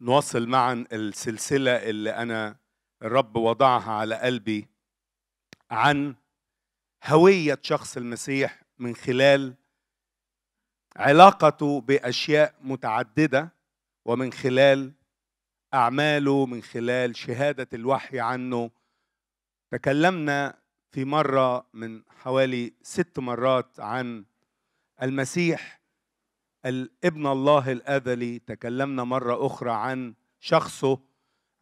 نواصل معا السلسله اللي انا الرب وضعها على قلبي عن هويه شخص المسيح من خلال علاقته باشياء متعدده ومن خلال اعماله من خلال شهاده الوحي عنه تكلمنا في مره من حوالي ست مرات عن المسيح ابن الله الأزلي تكلمنا مرة أخرى عن شخصه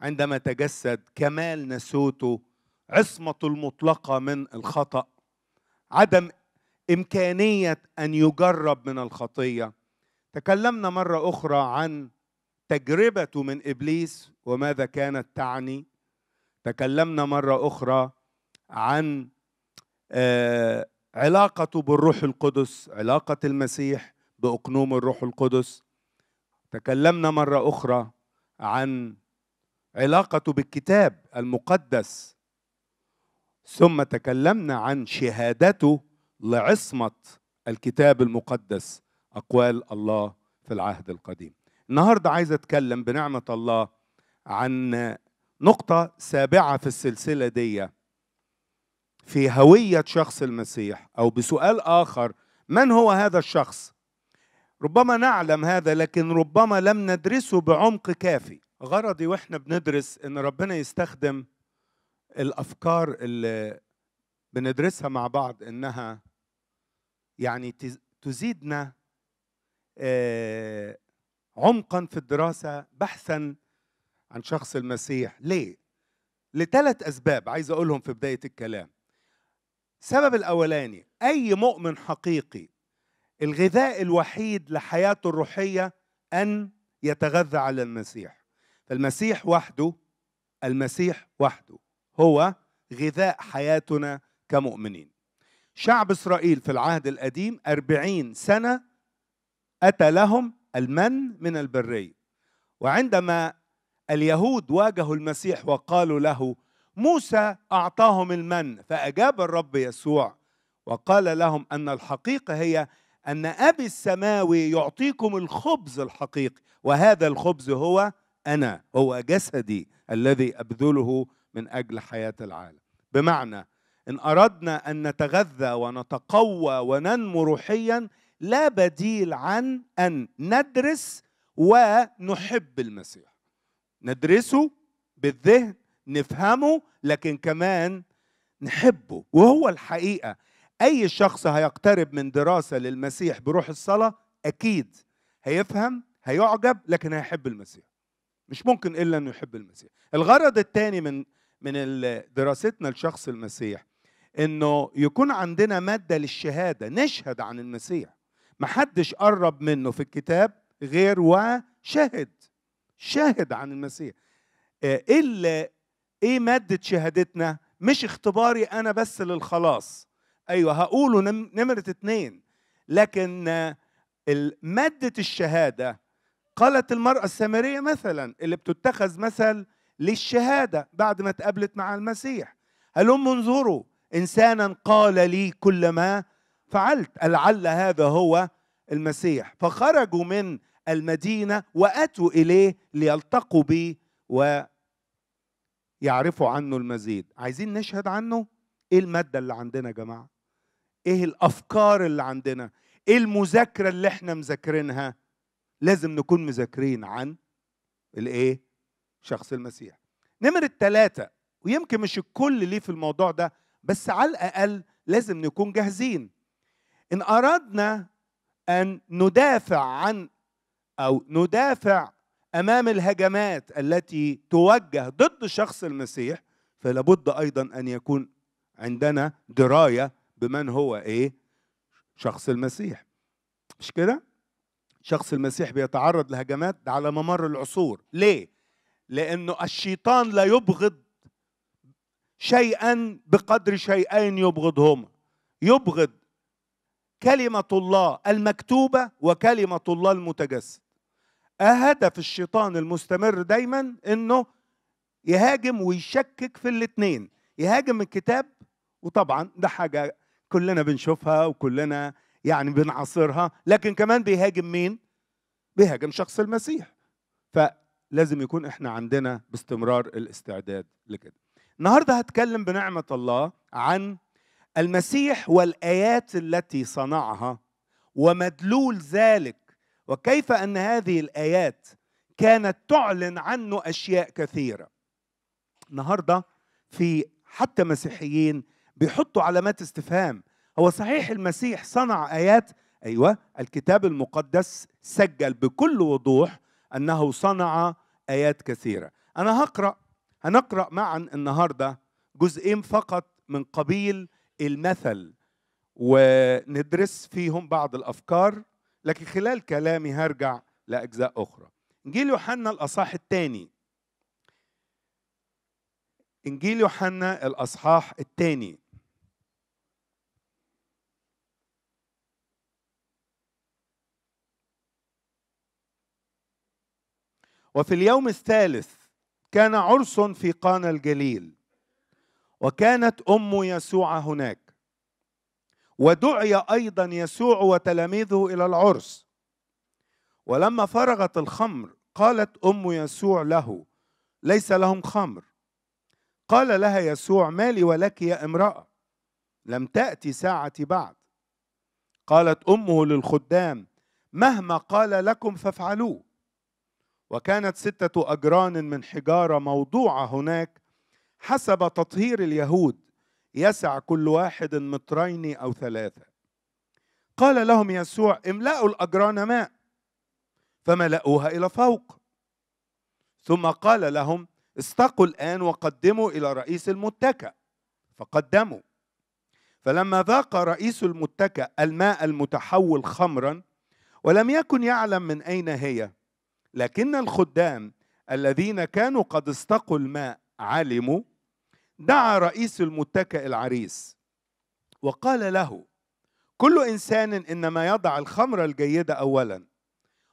عندما تجسد كمال نسوته عصمته المطلقة من الخطأ عدم إمكانية أن يجرب من الخطية تكلمنا مرة أخرى عن تجربته من إبليس وماذا كانت تعني تكلمنا مرة أخرى عن آه، علاقته بالروح القدس علاقة المسيح بأقنوم الروح القدس تكلمنا مرة أخرى عن علاقته بالكتاب المقدس ثم تكلمنا عن شهادته لعصمة الكتاب المقدس أقوال الله في العهد القديم النهاردة عايز أتكلم بنعمة الله عن نقطة سابعة في السلسلة دي في هوية شخص المسيح أو بسؤال آخر من هو هذا الشخص ربما نعلم هذا لكن ربما لم ندرسه بعمق كافي غرضي واحنا بندرس ان ربنا يستخدم الافكار اللي بندرسها مع بعض انها يعني تزيدنا آه، عمقا في الدراسه بحثا عن شخص المسيح ليه لثلاث اسباب عايز اقولهم في بدايه الكلام السبب الاولاني اي مؤمن حقيقي الغذاء الوحيد لحياته الروحية أن يتغذى على المسيح فالمسيح وحده المسيح وحده هو غذاء حياتنا كمؤمنين شعب إسرائيل في العهد القديم أربعين سنة أتى لهم المن من البرية وعندما اليهود واجهوا المسيح وقالوا له موسى أعطاهم المن فأجاب الرب يسوع وقال لهم أن الحقيقة هي أن أبي السماوي يعطيكم الخبز الحقيقي وهذا الخبز هو أنا هو جسدي الذي أبذله من أجل حياة العالم بمعنى إن أردنا أن نتغذى ونتقوى وننمو روحيا لا بديل عن أن ندرس ونحب المسيح ندرسه بالذهن نفهمه لكن كمان نحبه وهو الحقيقة أي شخص هيقترب من دراسة للمسيح بروح الصلاة أكيد هيفهم هيعجب لكن هيحب المسيح مش ممكن إلا أنه يحب المسيح الغرض الثاني من من دراستنا لشخص المسيح انه يكون عندنا ماده للشهاده نشهد عن المسيح ما حدش قرب منه في الكتاب غير وشهد شاهد عن المسيح آه، الا ايه ماده شهادتنا مش اختباري انا بس للخلاص ايوه هقوله نمره اثنين لكن ماده الشهاده قالت المراه السامريه مثلا اللي بتتخذ مثل للشهاده بعد ما اتقابلت مع المسيح هلم انظروا انسانا قال لي كل ما فعلت لعل هذا هو المسيح فخرجوا من المدينه واتوا اليه ليلتقوا به ويعرفوا عنه المزيد عايزين نشهد عنه ايه الماده اللي عندنا يا جماعه ايه الافكار اللي عندنا ايه المذاكره اللي احنا مذاكرينها لازم نكون مذاكرين عن الايه شخص المسيح نمرة ثلاثة ويمكن مش الكل ليه في الموضوع ده بس على الأقل لازم نكون جاهزين إن أردنا أن ندافع عن أو ندافع أمام الهجمات التي توجه ضد شخص المسيح فلابد أيضا أن يكون عندنا دراية بمن هو ايه شخص المسيح مش كده شخص المسيح بيتعرض لهجمات على ممر العصور ليه لانه الشيطان لا يبغض شيئا بقدر شيئين يبغضهما يبغض كلمة الله المكتوبة وكلمة الله المتجسد هدف الشيطان المستمر دايما انه يهاجم ويشكك في الاثنين يهاجم الكتاب وطبعا ده حاجة كلنا بنشوفها وكلنا يعني بنعاصرها لكن كمان بيهاجم مين بيهاجم شخص المسيح فلازم يكون احنا عندنا باستمرار الاستعداد لكده النهارده هتكلم بنعمه الله عن المسيح والايات التي صنعها ومدلول ذلك وكيف ان هذه الايات كانت تعلن عنه اشياء كثيره النهارده في حتى مسيحيين بيحطوا علامات استفهام هو صحيح المسيح صنع آيات أيوة الكتاب المقدس سجل بكل وضوح أنه صنع آيات كثيرة أنا هقرأ هنقرأ معا النهاردة جزئين فقط من قبيل المثل وندرس فيهم بعض الأفكار لكن خلال كلامي هرجع لأجزاء أخرى إنجيل يوحنا الأصحاح الثاني إنجيل يوحنا الأصحاح الثاني وفي اليوم الثالث كان عرس في قانا الجليل وكانت ام يسوع هناك ودعي ايضا يسوع وتلاميذه الى العرس ولما فرغت الخمر قالت ام يسوع له ليس لهم خمر قال لها يسوع ما لي ولك يا امراه لم تاتي ساعتي بعد قالت امه للخدام مهما قال لكم فافعلوه وكانت ستة أجران من حجارة موضوعة هناك حسب تطهير اليهود يسع كل واحد مترين أو ثلاثة قال لهم يسوع املأوا الأجران ماء فملأوها إلى فوق ثم قال لهم استقوا الآن وقدموا إلى رئيس المتكأ فقدموا فلما ذاق رئيس المتكأ الماء المتحول خمرا ولم يكن يعلم من أين هي لكن الخدام الذين كانوا قد استقوا الماء علموا دعا رئيس المتكئ العريس وقال له كل انسان انما يضع الخمر الجيده اولا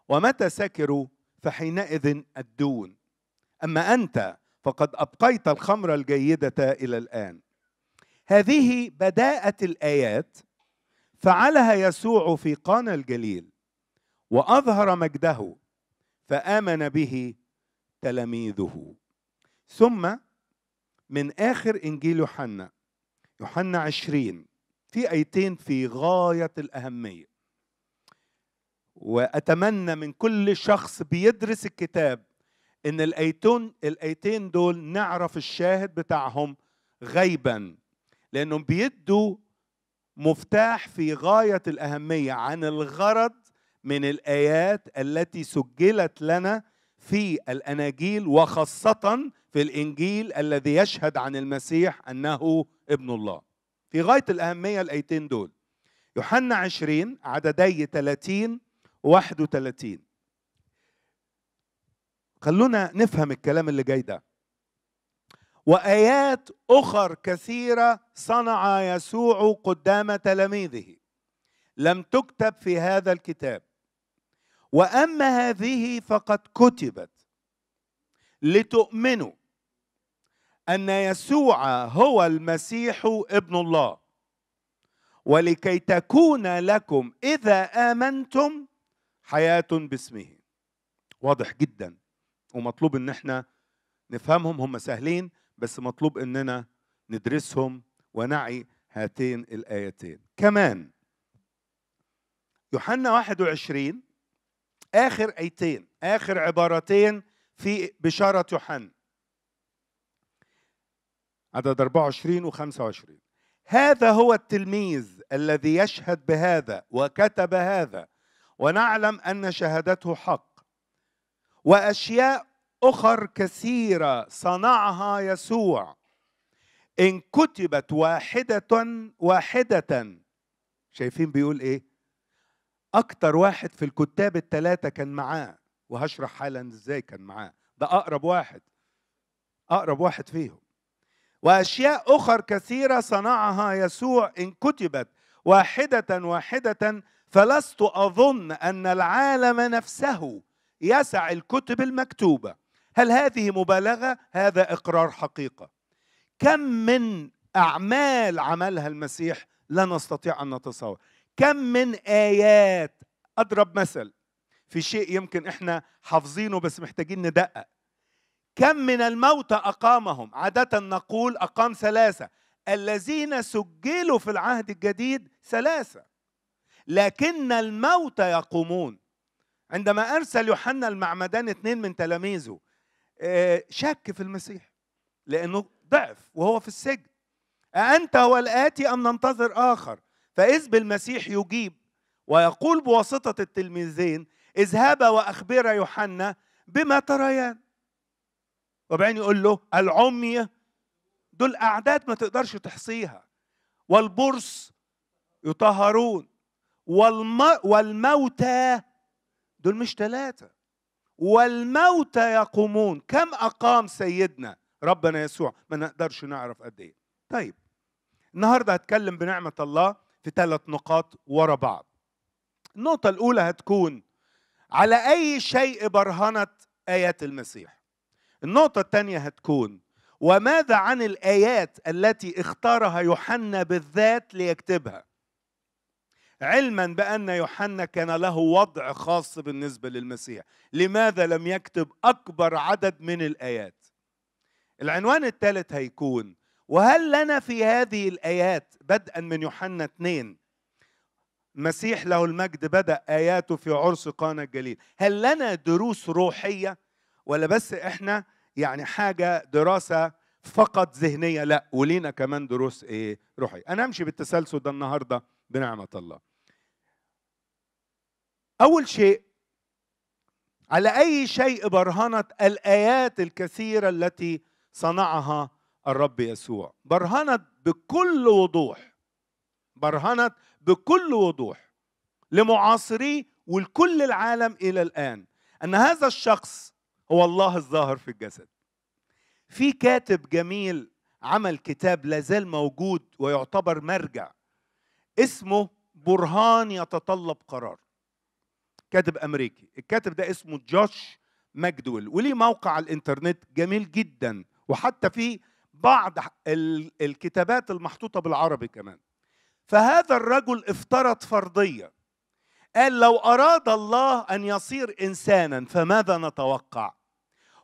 ومتى سكروا فحينئذ الدون اما انت فقد ابقيت الخمر الجيده الى الان هذه بداءه الايات فعلها يسوع في قانا الجليل واظهر مجده فامن به تلاميذه ثم من اخر انجيل يوحنا يوحنا 20 في ايتين في غايه الاهميه واتمنى من كل شخص بيدرس الكتاب ان الايتون الايتين دول نعرف الشاهد بتاعهم غيبا لانهم بيدوا مفتاح في غايه الاهميه عن الغرض من الايات التي سجلت لنا في الاناجيل وخاصه في الانجيل الذي يشهد عن المسيح انه ابن الله في غايه الاهميه الايتين دول يوحنا 20 عددي 30 31 خلونا نفهم الكلام اللي جاي ده وايات اخر كثيره صنع يسوع قدام تلاميذه لم تكتب في هذا الكتاب واما هذه فقد كتبت لتؤمنوا ان يسوع هو المسيح ابن الله ولكي تكون لكم اذا امنتم حياه باسمه واضح جدا ومطلوب ان احنا نفهمهم هم سهلين بس مطلوب اننا ندرسهم ونعي هاتين الايتين كمان يوحنا 21 آخر آيتين آخر عبارتين في بشارة يوحنا عدد 24 و 25 هذا هو التلميذ الذي يشهد بهذا وكتب هذا ونعلم أن شهادته حق وأشياء أخر كثيرة صنعها يسوع إن كتبت واحدة واحدة شايفين بيقول إيه اكتر واحد في الكتاب الثلاثه كان معاه وهشرح حالا ازاي كان معاه ده اقرب واحد اقرب واحد فيهم واشياء اخر كثيره صنعها يسوع ان كتبت واحده واحده فلست اظن ان العالم نفسه يسع الكتب المكتوبه هل هذه مبالغه هذا اقرار حقيقه كم من اعمال عملها المسيح لا نستطيع ان نتصور كم من آيات أضرب مثل في شيء يمكن إحنا حافظينه بس محتاجين ندقق كم من الموتى أقامهم عادة نقول أقام ثلاثة الذين سجلوا في العهد الجديد ثلاثة لكن الموتى يقومون عندما أرسل يوحنا المعمدان اثنين من تلاميذه آه، شك في المسيح لأنه ضعف وهو في السجن أأنت هو الآتي أم ننتظر آخر فإذ بالمسيح يجيب ويقول بواسطة التلميذين اذهبا وأخبرا يوحنا بما تريان وبعدين يقول له العمي دول أعداد ما تقدرش تحصيها والبرص يطهرون والم... والموتى دول مش ثلاثة والموتى يقومون كم أقام سيدنا ربنا يسوع ما نقدرش نعرف قد إيه طيب النهاردة هتكلم بنعمة الله في ثلاث نقاط ورا بعض النقطة الأولى هتكون على أي شيء برهنت آيات المسيح النقطة الثانية هتكون وماذا عن الآيات التي اختارها يوحنا بالذات ليكتبها علما بأن يوحنا كان له وضع خاص بالنسبة للمسيح لماذا لم يكتب أكبر عدد من الآيات العنوان الثالث هيكون وهل لنا في هذه الآيات بدءا من يوحنا 2 مسيح له المجد بدأ آياته في عرس قانا الجليل هل لنا دروس روحية ولا بس إحنا يعني حاجة دراسة فقط ذهنية لا ولينا كمان دروس إيه روحية أنا أمشي بالتسلسل ده النهاردة بنعمة الله أول شيء على أي شيء برهنت الآيات الكثيرة التي صنعها الرب يسوع برهنت بكل وضوح برهنت بكل وضوح لمعاصريه ولكل العالم الى الان ان هذا الشخص هو الله الظاهر في الجسد في كاتب جميل عمل كتاب لازال موجود ويعتبر مرجع اسمه برهان يتطلب قرار كاتب امريكي الكاتب ده اسمه جوش ماجدول وليه موقع على الانترنت جميل جدا وحتى في بعض الكتابات المحطوطة بالعربي كمان فهذا الرجل افترض فرضية قال لو أراد الله أن يصير إنسانا فماذا نتوقع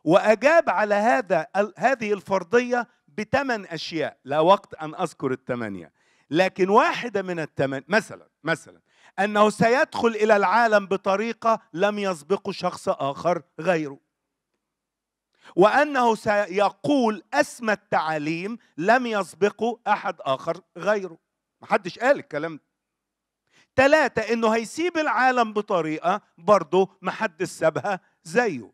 وأجاب على هذا هذه الفرضية بثمان أشياء لا وقت أن أذكر الثمانية لكن واحدة من الثمان مثلا مثلا أنه سيدخل إلى العالم بطريقة لم يسبقه شخص آخر غيره وأنه سيقول أسمى التعاليم لم يسبقه أحد آخر غيره محدش قال الكلام ده ثلاثة إنه هيسيب العالم بطريقة برضه محدش سابها زيه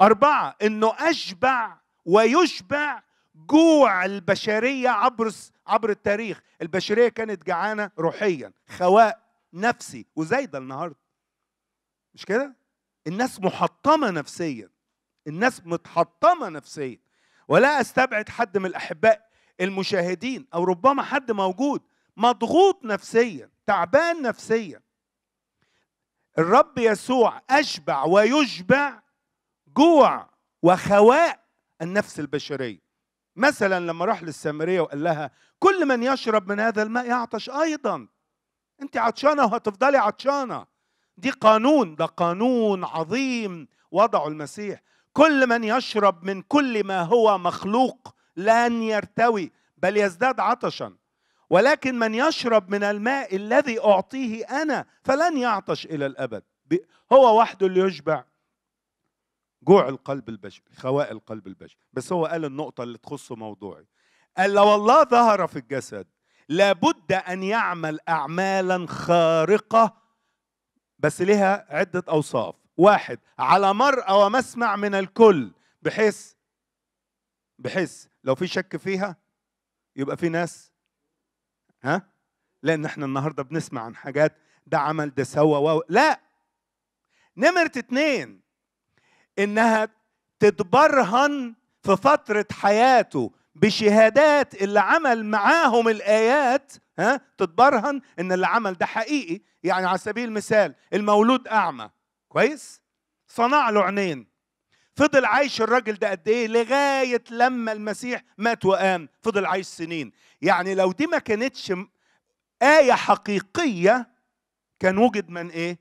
أربعة إنه أشبع ويشبع جوع البشرية عبر عبر التاريخ البشرية كانت جعانة روحيا خواء نفسي وزايده النهاردة مش كده الناس محطمة نفسيا الناس متحطمه نفسيا ولا استبعد حد من الاحباء المشاهدين او ربما حد موجود مضغوط نفسيا تعبان نفسيا الرب يسوع اشبع ويشبع جوع وخواء النفس البشريه مثلا لما راح للسامريه وقال لها كل من يشرب من هذا الماء يعطش ايضا انت عطشانه وهتفضلي عطشانه دي قانون ده قانون عظيم وضعه المسيح كل من يشرب من كل ما هو مخلوق لن يرتوي بل يزداد عطشا ولكن من يشرب من الماء الذي اعطيه انا فلن يعطش الى الابد هو وحده اللي يشبع جوع القلب البشري خواء القلب البشري بس هو قال النقطه اللي تخص موضوعي قال لو الله ظهر في الجسد لابد ان يعمل اعمالا خارقه بس لها عده اوصاف واحد على مر ومسمع من الكل بحيث بحيث لو في شك فيها يبقى في ناس ها لأن احنا النهاردة بنسمع عن حاجات ده عمل ده سوى و لا نمرة اتنين إنها تتبرهن في فترة حياته بشهادات اللي عمل معاهم الآيات ها تتبرهن إن اللي عمل ده حقيقي يعني على سبيل المثال المولود أعمى كويس صنع له عينين فضل عايش الراجل ده قد ايه لغايه لما المسيح مات وقام فضل عايش سنين يعني لو دي ما كانتش ايه حقيقيه كان وجد من ايه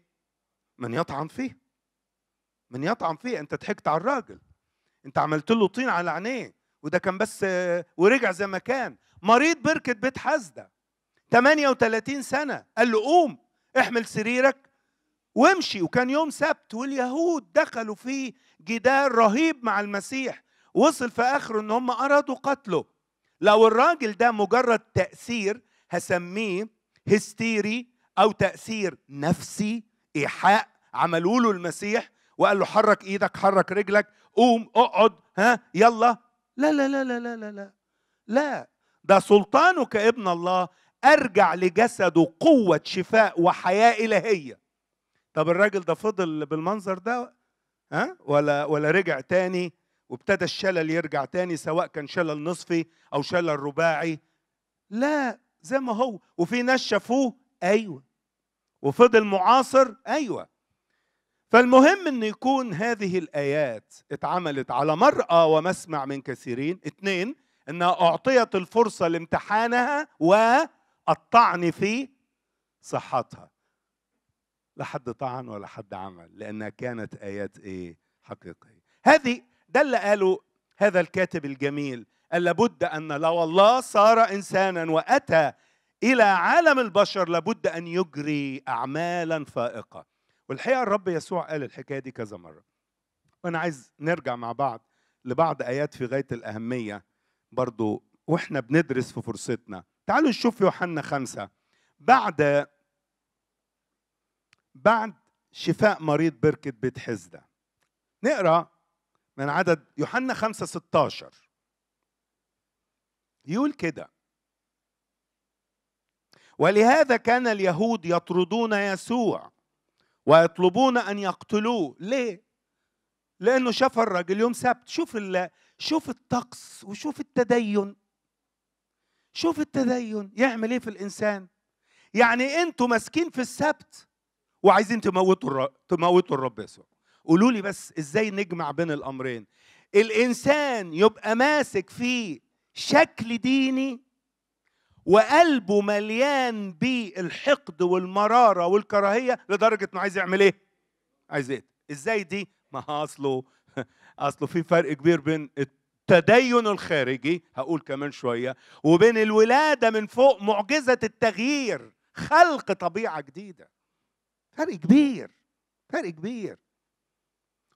من يطعن فيه من يطعن فيه انت ضحكت على الراجل انت عملت له طين على عينيه وده كان بس ورجع زي ما كان مريض بركه بيت حزده 38 سنه قال له قوم احمل سريرك وامشي وكان يوم سبت واليهود دخلوا في جدال رهيب مع المسيح وصل في اخره ان هم ارادوا قتله لو الراجل ده مجرد تاثير هسميه هستيري او تاثير نفسي ايحاء عملوا له المسيح وقال له حرك ايدك حرك رجلك قوم اقعد ها يلا لا لا لا لا لا لا لا لا ده سلطانه كابن الله ارجع لجسده قوه شفاء وحياه الهيه طب الراجل ده فضل بالمنظر ده ها ولا ولا رجع تاني وابتدى الشلل يرجع تاني سواء كان شلل نصفي او شلل رباعي لا زي ما هو وفي ناس شافوه ايوه وفضل معاصر ايوه فالمهم ان يكون هذه الايات اتعملت على مرأى ومسمع من كثيرين اتنين انها اعطيت الفرصه لامتحانها والطعن في صحتها لا حد طعن ولا حد عمل لأنها كانت آيات إيه حقيقية هذه ده اللي قاله هذا الكاتب الجميل قال لابد أن لو الله صار إنسانا وأتى إلى عالم البشر لابد أن يجري أعمالا فائقة والحقيقة الرب يسوع قال الحكاية دي كذا مرة وأنا عايز نرجع مع بعض لبعض آيات في غاية الأهمية برضو وإحنا بندرس في فرصتنا تعالوا نشوف يوحنا خمسة بعد بعد شفاء مريض بركة بيت حزدة نقرأ من عدد يوحنا 5 16 يقول كده ولهذا كان اليهود يطردون يسوع ويطلبون أن يقتلوه ليه؟ لأنه شاف الراجل يوم سبت شوف شوف الطقس وشوف التدين شوف التدين يعمل ايه في الانسان يعني انتوا ماسكين في السبت وعايزين تموتوا الرب تموتوا الرب يسوع قولوا لي بس ازاي نجمع بين الامرين الانسان يبقى ماسك في شكل ديني وقلبه مليان بالحقد والمراره والكراهيه لدرجه انه عايز يعمل ايه عايز ايه ازاي دي ما اصله اصله في فرق كبير بين التدين الخارجي هقول كمان شويه وبين الولاده من فوق معجزه التغيير خلق طبيعه جديده فرق كبير فرق كبير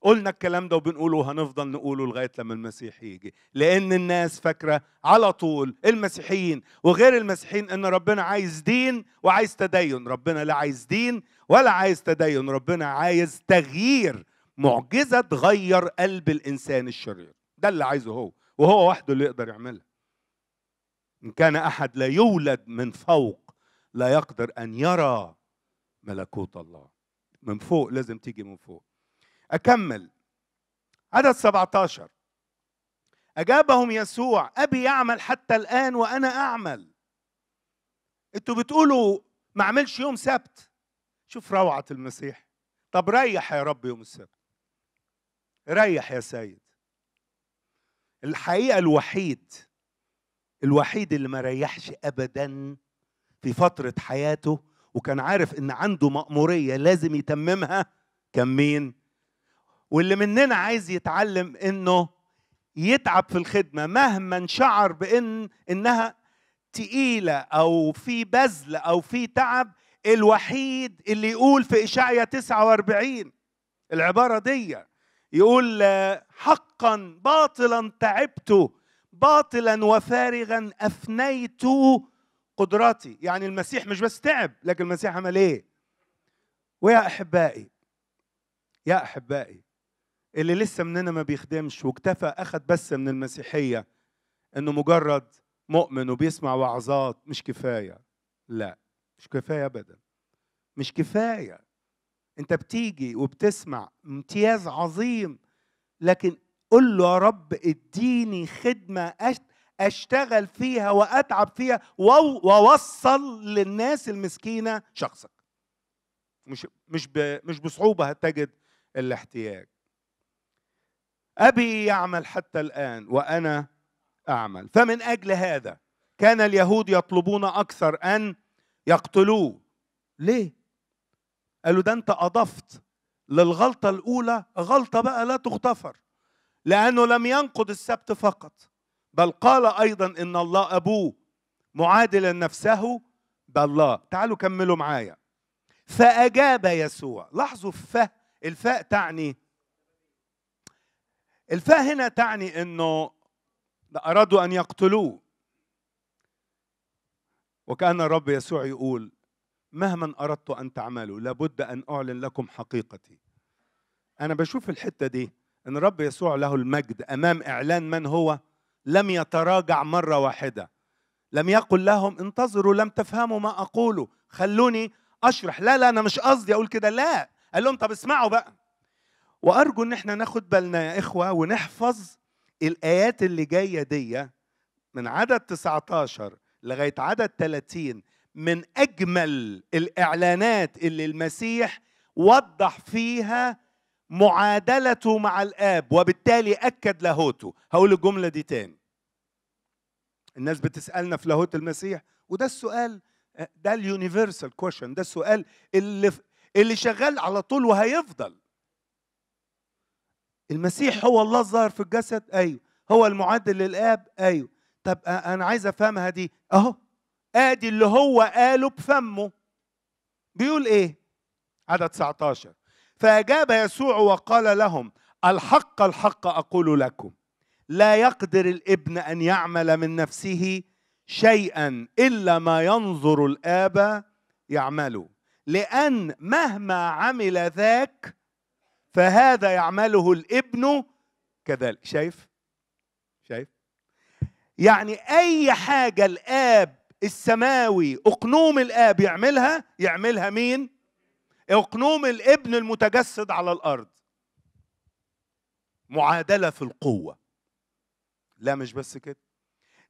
قلنا الكلام ده وبنقوله هنفضل نقوله لغايه لما المسيح يجي لان الناس فاكره على طول المسيحيين وغير المسيحيين ان ربنا عايز دين وعايز تدين ربنا لا عايز دين ولا عايز تدين ربنا عايز تغيير معجزه تغير قلب الانسان الشرير ده اللي عايزه هو وهو وحده اللي يقدر يعملها ان كان احد لا يولد من فوق لا يقدر ان يرى ملكوت الله من فوق لازم تيجي من فوق أكمل عدد 17 أجابهم يسوع أبي يعمل حتى الآن وأنا أعمل أنتوا بتقولوا ما عملش يوم سبت شوف روعة المسيح طب ريح يا رب يوم السبت ريح يا سيد الحقيقة الوحيد الوحيد اللي ما ريحش أبدا في فترة حياته وكان عارف ان عنده مأمورية لازم يتممها كان مين؟ واللي مننا عايز يتعلم انه يتعب في الخدمة مهما شعر بان انها تقيلة او في بذل او في تعب الوحيد اللي يقول في إشعيا 49 العبارة دي يقول حقا باطلا تعبت باطلا وفارغا أفنيت قدراتي يعني المسيح مش بس تعب لكن المسيح عمل ايه ويا احبائي يا احبائي اللي لسه مننا ما بيخدمش واكتفى اخد بس من المسيحيه انه مجرد مؤمن وبيسمع وعظات مش كفايه لا مش كفايه ابدا مش كفايه انت بتيجي وبتسمع امتياز عظيم لكن قل له يا رب اديني خدمه اشتغل فيها واتعب فيها واوصل للناس المسكينه شخصك مش مش مش بصعوبه هتجد الاحتياج ابي يعمل حتى الان وانا اعمل فمن اجل هذا كان اليهود يطلبون اكثر ان يقتلوه ليه قالوا ده انت اضفت للغلطه الاولى غلطه بقى لا تغتفر لانه لم ينقض السبت فقط بل قال أيضا إن الله أبوه معادلا نفسه بالله تعالوا كملوا معايا فأجاب يسوع لاحظوا الفاء الفاء تعني الفاء هنا تعني أنه أرادوا أن يقتلوه وكأن الرب يسوع يقول مهما أردت أن تعملوا لابد أن أعلن لكم حقيقتي أنا بشوف الحتة دي أن الرب يسوع له المجد أمام إعلان من هو لم يتراجع مرة واحدة لم يقل لهم انتظروا لم تفهموا ما أقوله خلوني أشرح لا لا أنا مش قصدي أقول كده لا قال لهم طب اسمعوا بقى وأرجو إن احنا ناخد بالنا يا إخوة ونحفظ الآيات اللي جاية دي من عدد 19 لغاية عدد 30 من أجمل الإعلانات اللي المسيح وضح فيها معادلته مع الآب وبالتالي أكد لاهوته هقول الجملة دي تاني الناس بتسألنا في لاهوت المسيح وده السؤال آه، ده اليونيفرسال كويشن ده السؤال اللي اللي شغال على طول وهيفضل المسيح هو الله الظاهر في الجسد ايوه هو المعدل للاب ايوه طب آه، انا عايز افهمها دي اهو ادي اللي هو قاله بفمه بيقول ايه عدد 19 فأجاب يسوع وقال لهم الحق الحق أقول لكم لا يقدر الابن أن يعمل من نفسه شيئا إلا ما ينظر الآب يعمله لأن مهما عمل ذاك فهذا يعمله الابن كذلك شايف شايف يعني أي حاجة الآب السماوي أقنوم الآب يعملها يعملها مين اقنوم الابن المتجسد على الارض معادله في القوه لا مش بس كده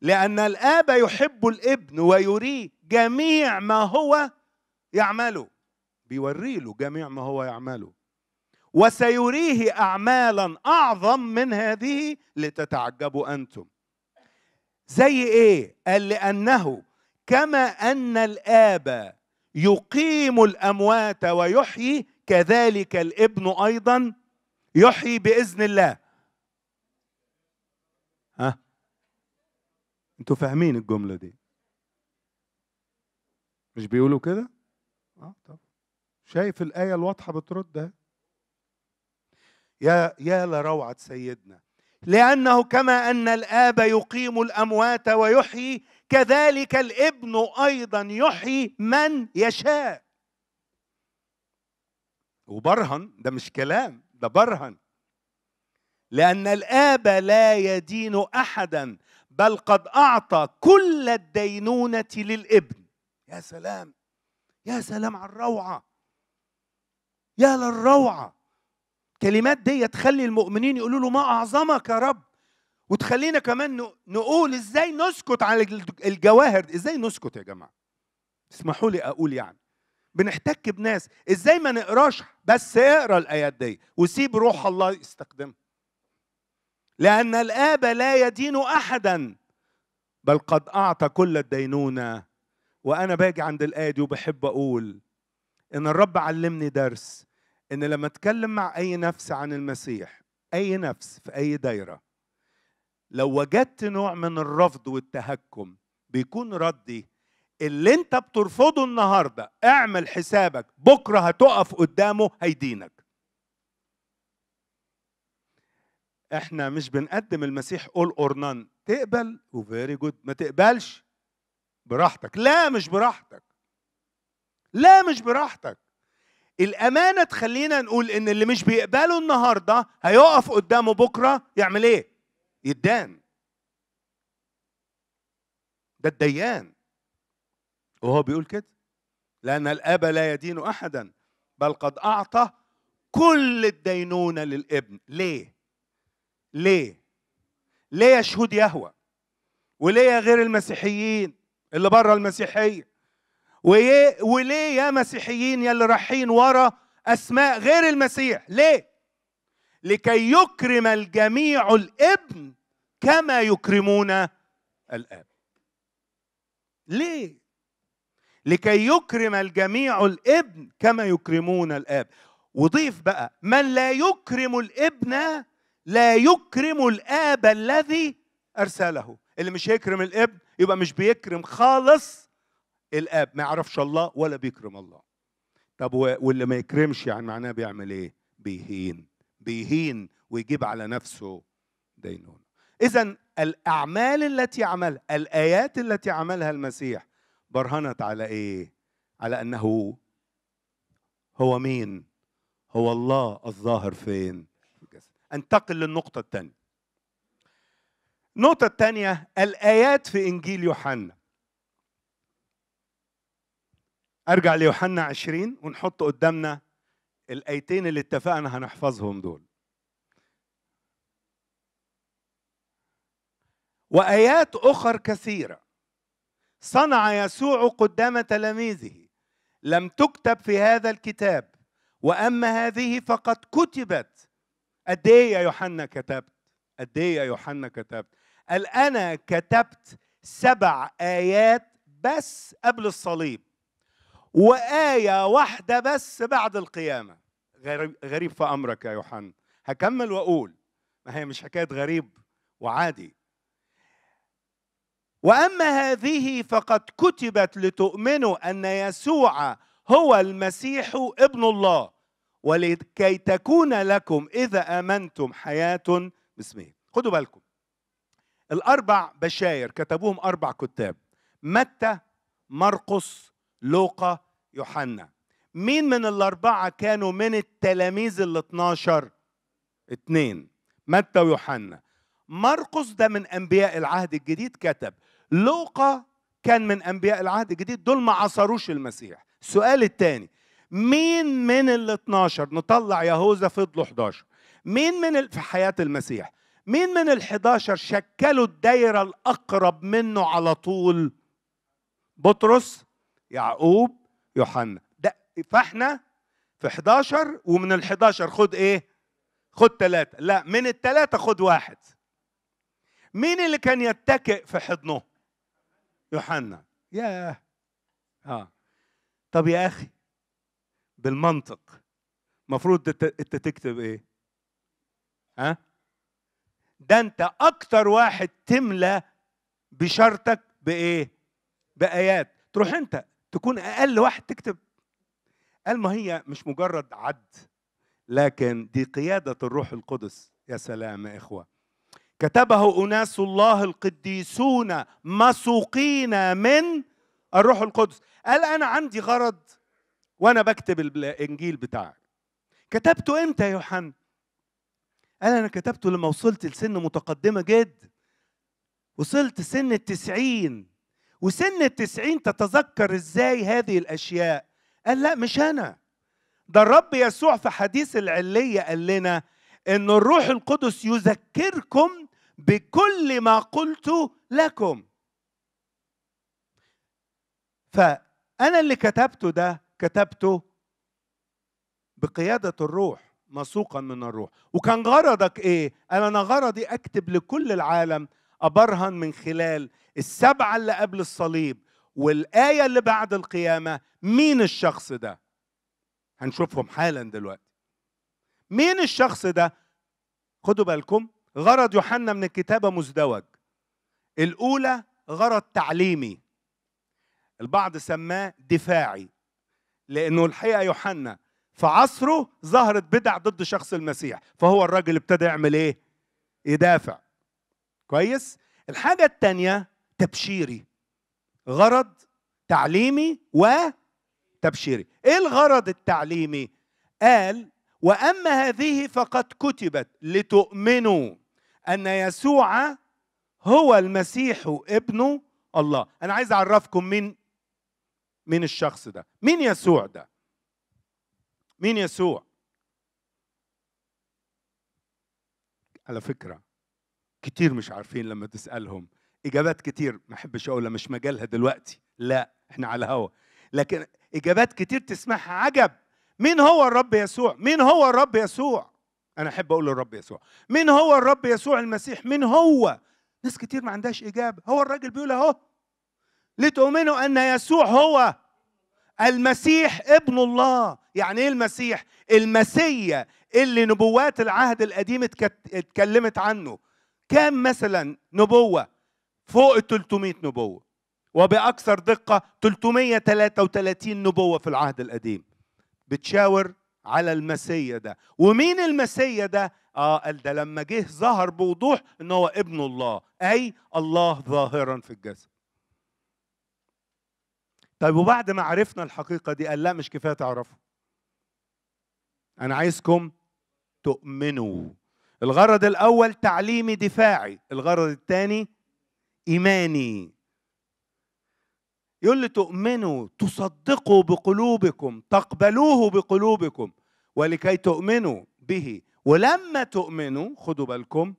لان الاب يحب الابن ويريه جميع ما هو يعمله بيوري له جميع ما هو يعمله وسيريه اعمالا اعظم من هذه لتتعجبوا انتم زي ايه قال لانه كما ان الاب يقيم الاموات ويحيي كذلك الابن ايضا يحيي باذن الله ها انتوا فاهمين الجمله دي مش بيقولوا كده اه طب شايف الايه الواضحه بترد يا يا لروعه سيدنا لانه كما ان الاب يقيم الاموات ويحيي كذلك الابن ايضا يحيي من يشاء وبرهن ده مش كلام ده برهن لان الاب لا يدين احدا بل قد اعطى كل الدينونه للابن يا سلام يا سلام على الروعه يا للروعه كلمات دي تخلي المؤمنين يقولوا له ما اعظمك يا رب وتخلينا كمان نقول ازاي نسكت على الجواهر ازاي نسكت يا جماعه اسمحوا لي اقول يعني بنحتك بناس ازاي ما نقراش بس اقرا الايات دي وسيب روح الله يستخدمها لان الاب لا يدين احدا بل قد اعطى كل الدينونه وانا باجي عند الايه دي وبحب اقول ان الرب علمني درس ان لما اتكلم مع اي نفس عن المسيح اي نفس في اي دايره لو وجدت نوع من الرفض والتهكم بيكون ردي اللي انت بترفضه النهارده اعمل حسابك بكره هتقف قدامه هيدينك احنا مش بنقدم المسيح اول اور تقبل وفيري جود ما تقبلش براحتك لا مش براحتك لا مش براحتك الامانه تخلينا نقول ان اللي مش بيقبله النهارده هيقف قدامه بكره يعمل ايه يدان ده الديان وهو بيقول كده لأن الأب لا يدين أحدا بل قد أعطى كل الدينونة للابن ليه؟ ليه؟ ليه يشهد يهوى؟ وليه يا غير المسيحيين اللي بره المسيحية؟ وليه, وليه يا مسيحيين يا اللي رايحين ورا أسماء غير المسيح؟ ليه؟ لكي يكرم الجميع الابن كما يكرمون الآب ليه؟ لكي يكرم الجميع الابن كما يكرمون الآب وضيف بقى من لا يكرم الابن لا يكرم الآب الذي أرسله اللي مش هيكرم الابن يبقى مش بيكرم خالص الآب ما يعرفش الله ولا بيكرم الله طب واللي ما يكرمش يعني معناه بيعمل ايه بيهين بيهين ويجيب على نفسه دينون إذا الأعمال التي عملها الآيات التي عملها المسيح برهنت على إيه؟ على أنه هو مين؟ هو الله الظاهر فين؟ أنتقل للنقطة الثانية النقطة الثانية الآيات في إنجيل يوحنا أرجع ليوحنا 20 ونحط قدامنا الآيتين اللي اتفقنا هنحفظهم دول وآيات أخر كثيرة صنع يسوع قدام تلاميذه لم تكتب في هذا الكتاب وأما هذه فقد كتبت قد إيه يا يوحنا كتبت قد إيه يا يوحنا كتبت قال أنا كتبت سبع آيات بس قبل الصليب وآية واحدة بس بعد القيامة غريب في أمرك يا يوحنا هكمل وأقول ما هي مش حكاية غريب وعادي واما هذه فقد كتبت لتؤمنوا ان يسوع هو المسيح ابن الله ولكي تكون لكم اذا امنتم حياه باسمه خدوا بالكم الاربع بشاير كتبوهم اربع كتاب متى مرقس لوقا يوحنا مين من الاربعه كانوا من التلاميذ ال 12 اثنين متى ويوحنا مرقس ده من انبياء العهد الجديد كتب لوقا كان من انبياء العهد الجديد دول ما عصروش المسيح السؤال الثاني مين من ال 12 نطلع يهوذا فضلوا 11 مين من في حياه المسيح مين من ال 11 شكلوا الدايره الاقرب منه على طول بطرس يعقوب يوحنا ده فاحنا في 11 ومن ال 11 خد ايه خد ثلاثة لا من الثلاثة خد واحد مين اللي كان يتكئ في حضنه يوحنا يا اه طب يا اخي بالمنطق المفروض انت تكتب ايه ها أه؟ ده انت اكتر واحد تملى بشرطك بايه بايات تروح انت تكون اقل واحد تكتب قال ما هي مش مجرد عد لكن دي قياده الروح القدس يا سلام يا اخوه كتبه أناس الله القديسون مسوقين من الروح القدس قال أنا عندي غرض وأنا بكتب الإنجيل بتاعي كتبته إمتى يا يوحنا؟ قال أنا كتبته لما وصلت لسن متقدمة جدا وصلت سن التسعين وسن التسعين تتذكر إزاي هذه الأشياء قال لا مش أنا ده الرب يسوع في حديث العلية قال لنا ان الروح القدس يذكركم بكل ما قلت لكم فأنا اللي كتبته ده كتبته بقيادة الروح مسوقا من الروح وكان غرضك ايه قال انا غرضي اكتب لكل العالم ابرهن من خلال السبعه اللي قبل الصليب والايه اللي بعد القيامه مين الشخص ده هنشوفهم حالا دلوقتي مين الشخص ده خدوا بالكم غرض يوحنا من الكتابة مزدوج الأولى غرض تعليمي البعض سماه دفاعي لأنه الحقيقة يوحنا في عصره ظهرت بدع ضد شخص المسيح فهو الراجل ابتدى يعمل إيه؟ يدافع كويس؟ الحاجة الثانيه تبشيري غرض تعليمي وتبشيري ايه الغرض التعليمي قال واما هذه فقد كتبت لتؤمنوا أن يسوع هو المسيح ابن الله أنا عايز أعرفكم مين مين الشخص ده مين يسوع ده مين يسوع على فكرة كتير مش عارفين لما تسألهم إجابات كتير ما أحبش أقولها مش مجالها دلوقتي لا إحنا على هوا لكن إجابات كتير تسمعها عجب مين هو الرب يسوع مين هو الرب يسوع انا احب اقول للرب يسوع مين هو الرب يسوع المسيح مين هو ناس كتير ما عندهاش اجابه هو الراجل بيقول اهو لتؤمنوا ان يسوع هو المسيح ابن الله يعني ايه المسيح المسيا اللي نبوات العهد القديم اتكلمت عنه كام مثلا نبوه فوق ال 300 نبوه وباكثر دقه 333 نبوه في العهد القديم بتشاور على المسيا ده ومين المسيا ده اه قال ده لما جه ظهر بوضوح ان هو ابن الله اي الله ظاهرا في الجسد طيب وبعد ما عرفنا الحقيقه دي قال لا مش كفايه تعرفوا انا عايزكم تؤمنوا الغرض الاول تعليمي دفاعي الغرض الثاني ايماني يقول لي تؤمنوا تصدقوا بقلوبكم تقبلوه بقلوبكم ولكي تؤمنوا به ولما تؤمنوا خدوا بالكم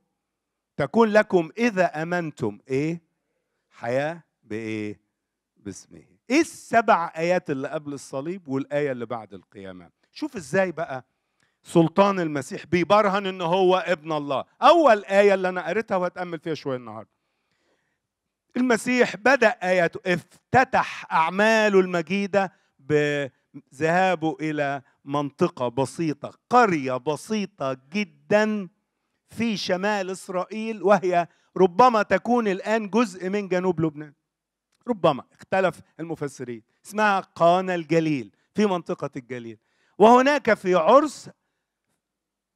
تكون لكم إذا أمنتم إيه حياة بإيه باسمه إيه السبع آيات اللي قبل الصليب والآية اللي بعد القيامة شوف إزاي بقى سلطان المسيح بيبرهن إن هو ابن الله أول آية اللي أنا قريتها وهتأمل فيها شوية النهاردة المسيح بدأ آياته افتتح أعماله المجيدة بذهابه إلى منطقة بسيطة قرية بسيطة جدا في شمال إسرائيل وهي ربما تكون الآن جزء من جنوب لبنان ربما اختلف المفسرين اسمها قانا الجليل في منطقة الجليل وهناك في عرس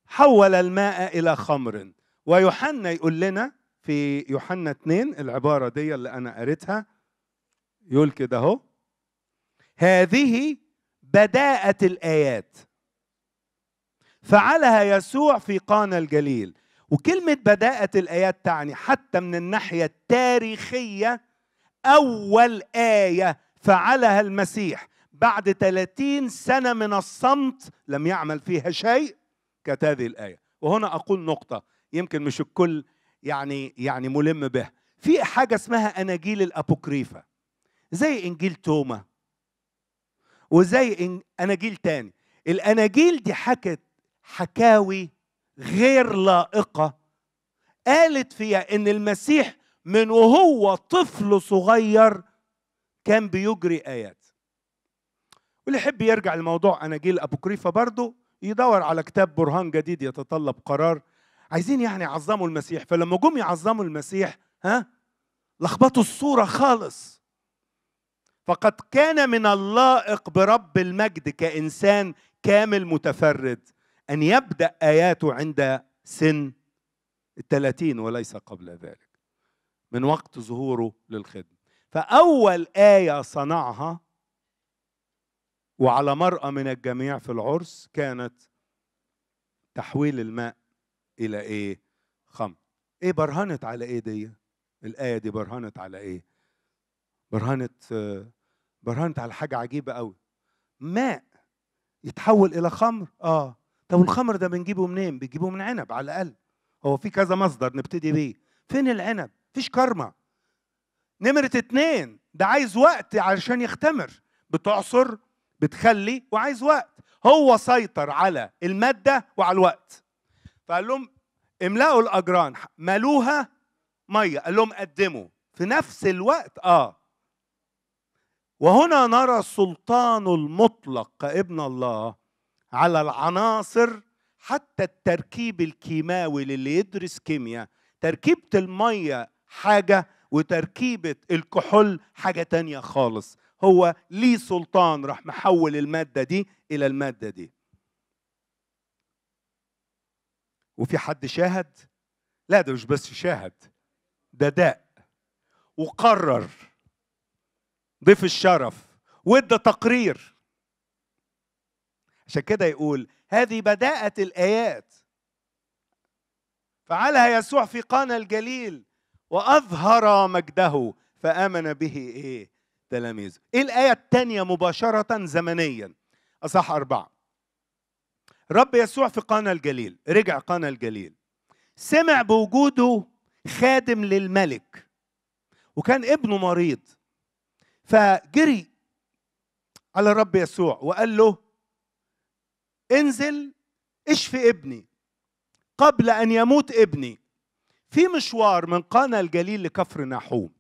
حول الماء إلى خمر ويوحنا يقول لنا في يوحنا 2 العبارة دي اللي أنا قريتها يقول كده أهو هذه بداءة الآيات فعلها يسوع في قانا الجليل وكلمة بداءة الآيات تعني حتى من الناحية التاريخية أول آية فعلها المسيح بعد 30 سنة من الصمت لم يعمل فيها شيء كانت هذه الآية وهنا أقول نقطة يمكن مش الكل يعني يعني ملم بها في حاجه اسمها اناجيل الابوكريفه زي انجيل توما وزي اناجيل تاني الاناجيل دي حكت حكاوي غير لائقه قالت فيها ان المسيح من وهو طفل صغير كان بيجري ايات واللي يحب يرجع لموضوع اناجيل ابوكريفا برضه يدور على كتاب برهان جديد يتطلب قرار عايزين يعني يعظموا المسيح فلما جم يعظموا المسيح ها لخبطوا الصورة خالص فقد كان من اللائق برب المجد كإنسان كامل متفرد أن يبدأ آياته عند سن الثلاثين وليس قبل ذلك من وقت ظهوره للخدمة فأول آية صنعها وعلى مرأة من الجميع في العرس كانت تحويل الماء إلى إيه؟ خمر إيه برهنت على إيه دي؟ الآية دي برهنت على إيه؟ برهنت برهنت على حاجة عجيبة قوي ماء يتحول إلى خمر؟ آه طب الخمر ده بنجيبه منين؟ بنجيبه من عنب على الأقل هو في كذا مصدر نبتدي بيه فين العنب؟ مفيش كرمة نمرة اتنين ده عايز وقت علشان يختمر بتعصر بتخلي وعايز وقت هو سيطر على المادة وعلى الوقت فقال لهم املأوا الأجران ملوها مية قال لهم قدموا في نفس الوقت آه وهنا نرى سلطان المطلق كابن الله على العناصر حتى التركيب الكيماوي للي يدرس كيمياء تركيبة المية حاجة وتركيبة الكحول حاجة تانية خالص هو ليه سلطان راح محول المادة دي إلى المادة دي وفي حد شاهد لا ده مش بس شاهد ده داء وقرر ضيف الشرف وادى تقرير عشان كده يقول هذه بداءة الآيات فعلها يسوع في قانا الجليل وأظهر مجده فآمن به إيه؟ تلاميذه. إيه الآية الثانية مباشرة زمنيا؟ أصح أربعة. رب يسوع في قانا الجليل رجع قانا الجليل سمع بوجوده خادم للملك وكان ابنه مريض فجري على الرب يسوع وقال له انزل اشفي ابني قبل ان يموت ابني في مشوار من قانا الجليل لكفر ناحوم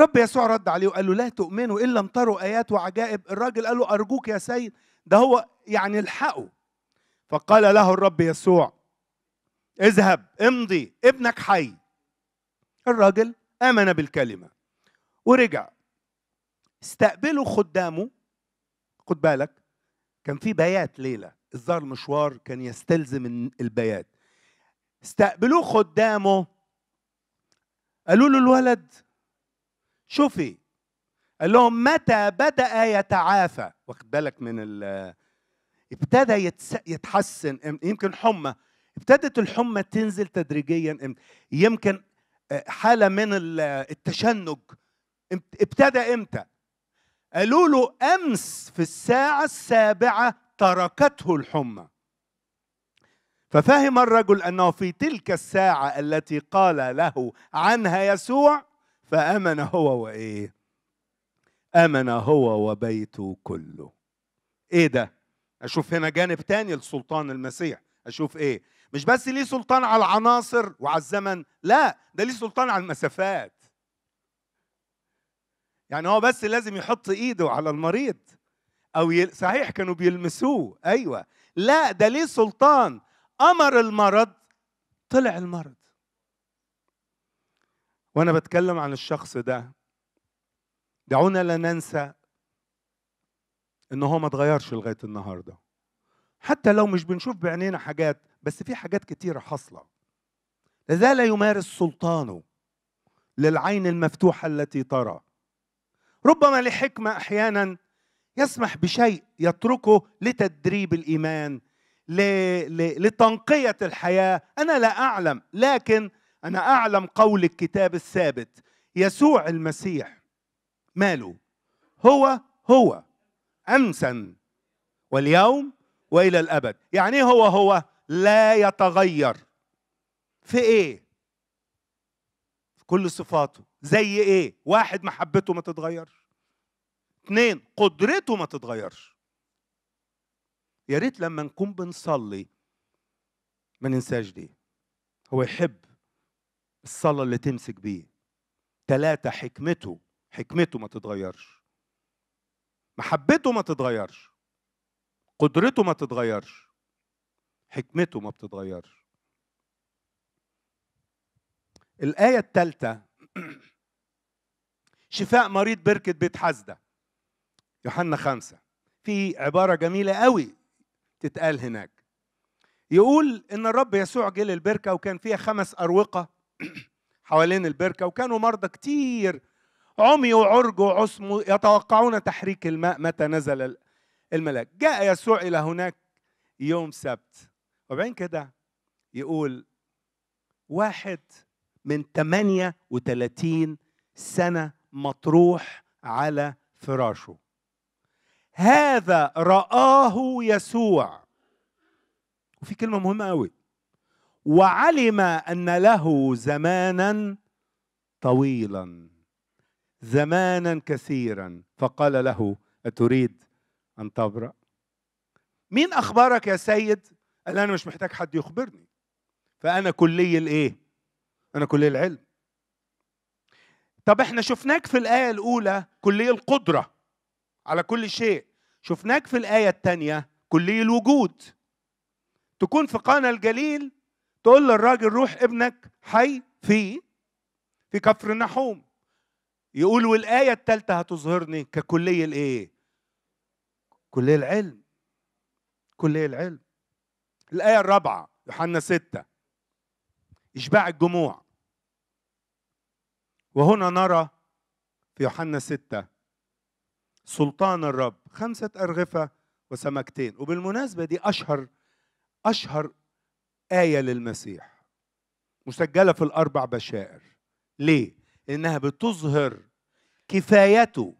رب يسوع رد عليه وقال له لا تؤمنوا ان لم تروا ايات وعجائب الراجل قال له ارجوك يا سيد ده هو يعني الحقوا فقال له الرب يسوع اذهب امضي ابنك حي الراجل امن بالكلمه ورجع استقبله خدامه خد بالك كان في بيات ليله الظهر مشوار كان يستلزم البيات استقبلوه خدامه قالوا له الولد شوفي قال لهم متى بدا يتعافى واخد بالك من ال ابتدى يتحسن يمكن حمى ابتدت الحمى تنزل تدريجيا يمكن آه، حاله من التشنج ابتدى امتى قالوا له امس في الساعه السابعه تركته الحمى ففهم الرجل انه في تلك الساعه التي قال له عنها يسوع فامن هو وايه امن هو وبيته كله ايه ده اشوف هنا جانب تاني لسلطان المسيح اشوف ايه مش بس ليه سلطان على العناصر وعلى الزمن لا ده ليه سلطان على المسافات يعني هو بس لازم يحط ايده على المريض او يل... صحيح كانوا بيلمسوه ايوه لا ده ليه سلطان امر المرض طلع المرض وانا بتكلم عن الشخص ده دعونا لا ننسى ان هو ما اتغيرش لغايه النهارده حتى لو مش بنشوف بعينينا حاجات بس في حاجات كتيره حاصله لذا لا يمارس سلطانه للعين المفتوحه التي ترى ربما لحكمه احيانا يسمح بشيء يتركه لتدريب الايمان لتنقيه الحياه انا لا اعلم لكن انا اعلم قول الكتاب الثابت يسوع المسيح ماله هو هو امسا واليوم والى الابد يعني ايه هو هو لا يتغير في ايه في كل صفاته زي ايه واحد محبته ما تتغيرش اثنين قدرته ما تتغيرش يا ريت لما نكون بنصلي ما ننساش دي هو يحب الصلاة اللي تمسك بيه ثلاثة حكمته حكمته ما تتغيرش محبته ما تتغيرش قدرته ما تتغيرش حكمته ما بتتغيرش الآية الثالثة شفاء مريض بركة بيت حزدة يوحنا خمسة في عبارة جميلة قوي تتقال هناك يقول إن الرب يسوع جه للبركة وكان فيها خمس أروقة حوالين البركة وكانوا مرضى كتير عمي وعرج وعصم يتوقعون تحريك الماء متى نزل الملاك جاء يسوع إلى هناك يوم سبت وبعدين كده يقول واحد من 38 سنة مطروح على فراشه هذا رآه يسوع وفي كلمة مهمة قوي وعلم أن له زمانا طويلا زمانا كثيرا فقال له أتريد أن تبرأ مين أخبرك يا سيد قال أنا مش محتاج حد يخبرني فأنا كلي الإيه أنا كلي العلم طب احنا شفناك في الآية الأولى كلي القدرة على كل شيء شفناك في الآية الثانية كلي الوجود تكون في قانا الجليل تقول للراجل روح ابنك حي في في كفر النحوم يقول والآية الثالثة هتظهرني ككلية الإيه؟ كلية العلم كلية العلم الآية الرابعة يوحنا ستة إشباع الجموع وهنا نرى في يوحنا ستة سلطان الرب خمسة أرغفة وسمكتين وبالمناسبة دي أشهر أشهر آية للمسيح مسجلة في الأربع بشائر ليه؟ انها بتظهر كفايته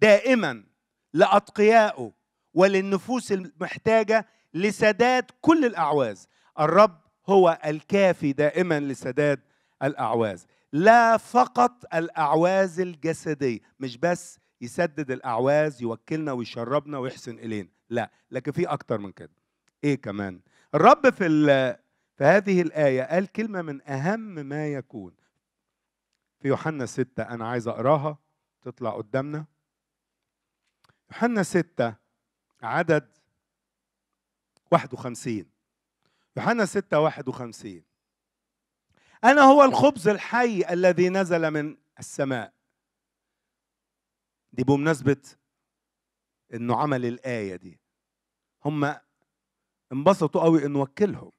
دائما لاتقيائه وللنفوس المحتاجه لسداد كل الاعواز الرب هو الكافي دائما لسداد الاعواز لا فقط الاعواز الجسديه مش بس يسدد الاعواز يوكلنا ويشربنا ويحسن الينا لا لكن في اكتر من كده ايه كمان الرب في في هذه الايه قال كلمه من اهم ما يكون في يوحنا ستة أنا عايز أقراها تطلع قدامنا يوحنا ستة عدد 51 يوحنا 6 51 أنا هو الخبز الحي الذي نزل من السماء دي بمناسبة إنه عمل الآية دي هم انبسطوا قوي إنه وكلهم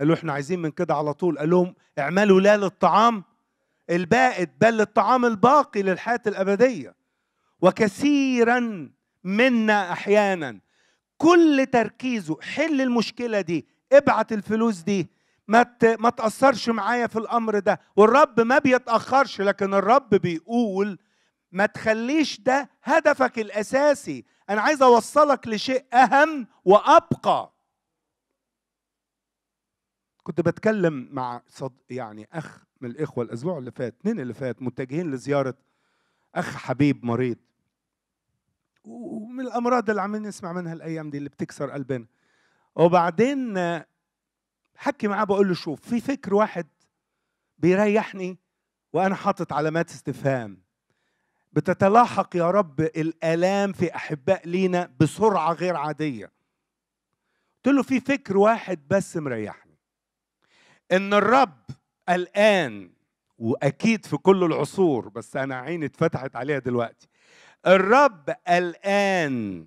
قالوا إحنا عايزين من كده على طول قال لهم اعملوا لا للطعام البائد بل الطعام الباقي للحياة الأبدية وكثيرا منا أحيانا كل تركيزه حل المشكلة دي ابعت الفلوس دي ما ما تأثرش معايا في الأمر ده والرب ما بيتأخرش لكن الرب بيقول ما تخليش ده هدفك الأساسي أنا عايز أوصلك لشيء أهم وأبقى كنت بتكلم مع صد يعني أخ من الإخوة الأسبوع اللي فات اثنين اللي فات متجهين لزيارة أخ حبيب مريض ومن الأمراض اللي عمالين نسمع منها الأيام دي اللي بتكسر قلبنا وبعدين حكي معاه بقول له شوف في فكر واحد بيريحني وأنا حاطط علامات استفهام بتتلاحق يا رب الآلام في أحباء لينا بسرعة غير عادية قلت له في فكر واحد بس مريحني إن الرب الآن وأكيد في كل العصور بس أنا عيني اتفتحت عليها دلوقتي الرب الآن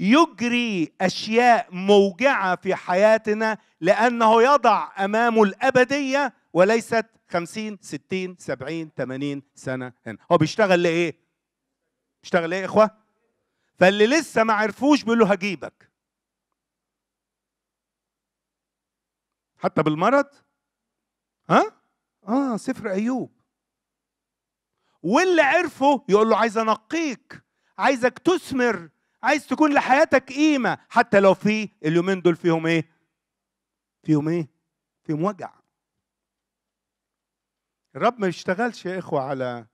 يجري أشياء موجعة في حياتنا لأنه يضع أمامه الأبدية وليست 50 60 70 80 سنة هنا هو بيشتغل لإيه؟ بيشتغل لإيه يا إخوة؟ فاللي لسه ما عرفوش بيقول له هجيبك حتى بالمرض ها اه سفر ايوب واللي عرفه يقول له عايز انقيك عايزك تثمر عايز تكون لحياتك قيمه حتى لو في اليومين دول فيهم ايه فيهم ايه فيهم وجع الرب ما يشتغلش يا اخوه على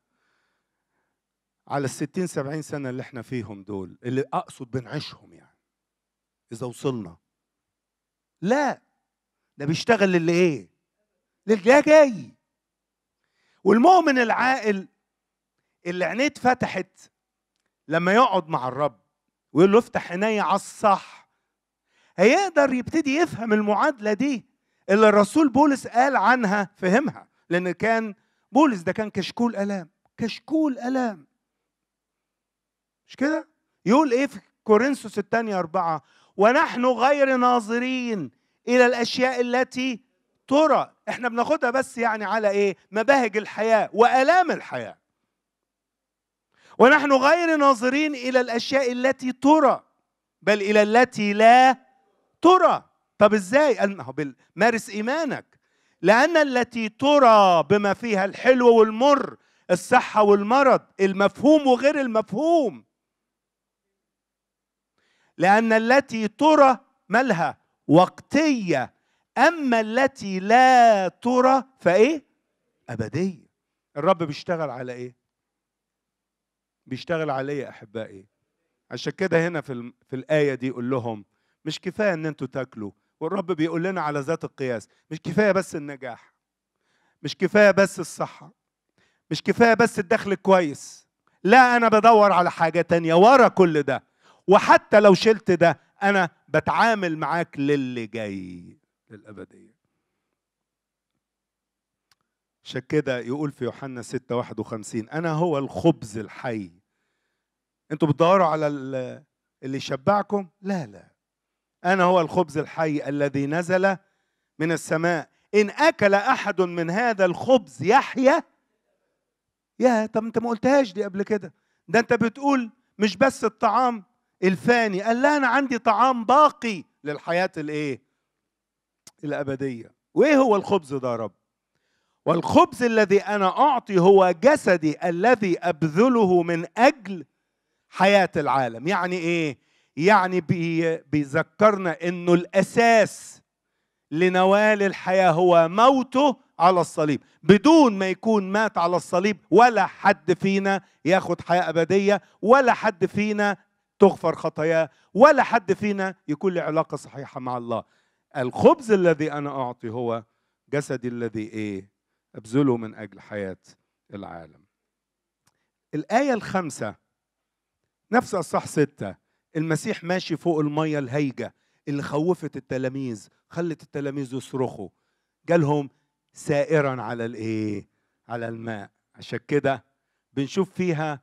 على الستين سبعين سنة اللي احنا فيهم دول اللي أقصد بنعيشهم يعني إذا وصلنا لا ده بيشتغل للي ايه للي جاي والمؤمن العاقل اللي عينيه اتفتحت لما يقعد مع الرب ويقول له افتح عيني على الصح هيقدر يبتدي يفهم المعادلة دي اللي الرسول بولس قال عنها فهمها لأن كان بولس ده كان كشكول ألام كشكول ألام مش كده؟ يقول إيه في كورنثوس الثانية أربعة ونحن غير ناظرين الى الاشياء التي ترى احنا بناخدها بس يعني على ايه مباهج الحياه والام الحياه ونحن غير ناظرين الى الاشياء التي ترى بل الى التي لا ترى طب ازاي مارس ايمانك لان التي ترى بما فيها الحلو والمر الصحه والمرض المفهوم وغير المفهوم لان التي ترى مالها وقتيه اما التي لا ترى فايه ابديه الرب بيشتغل على ايه بيشتغل على ايه احبائي عشان كده هنا في في الايه دي يقول لهم مش كفايه ان انتوا تاكلوا والرب بيقول لنا على ذات القياس مش كفايه بس النجاح مش كفايه بس الصحه مش كفايه بس الدخل كويس لا انا بدور على حاجه تانية ورا كل ده وحتى لو شلت ده انا بتعامل معاك للي جاي للابديه عشان كده يقول في يوحنا 6 51 انا هو الخبز الحي انتوا بتدوروا على اللي يشبعكم لا لا انا هو الخبز الحي الذي نزل من السماء ان اكل احد من هذا الخبز يحيا يا طب انت ما قلتهاش دي قبل كده ده انت بتقول مش بس الطعام الفاني قال لا انا عندي طعام باقي للحياه الايه الابديه وايه هو الخبز ده يا رب والخبز الذي انا اعطي هو جسدي الذي ابذله من اجل حياه العالم يعني ايه يعني بي بيذكرنا انه الاساس لنوال الحياه هو موته على الصليب بدون ما يكون مات على الصليب ولا حد فينا ياخد حياه ابديه ولا حد فينا تغفر خطاياه ولا حد فينا يكون له علاقه صحيحه مع الله الخبز الذي انا اعطي هو جسدي الذي ايه ابذله من اجل حياه العالم الايه الخامسه نفس اصح ستة المسيح ماشي فوق الميه الهيجه اللي خوفت التلاميذ خلت التلاميذ يصرخوا جالهم سائرا على الايه على الماء عشان كده بنشوف فيها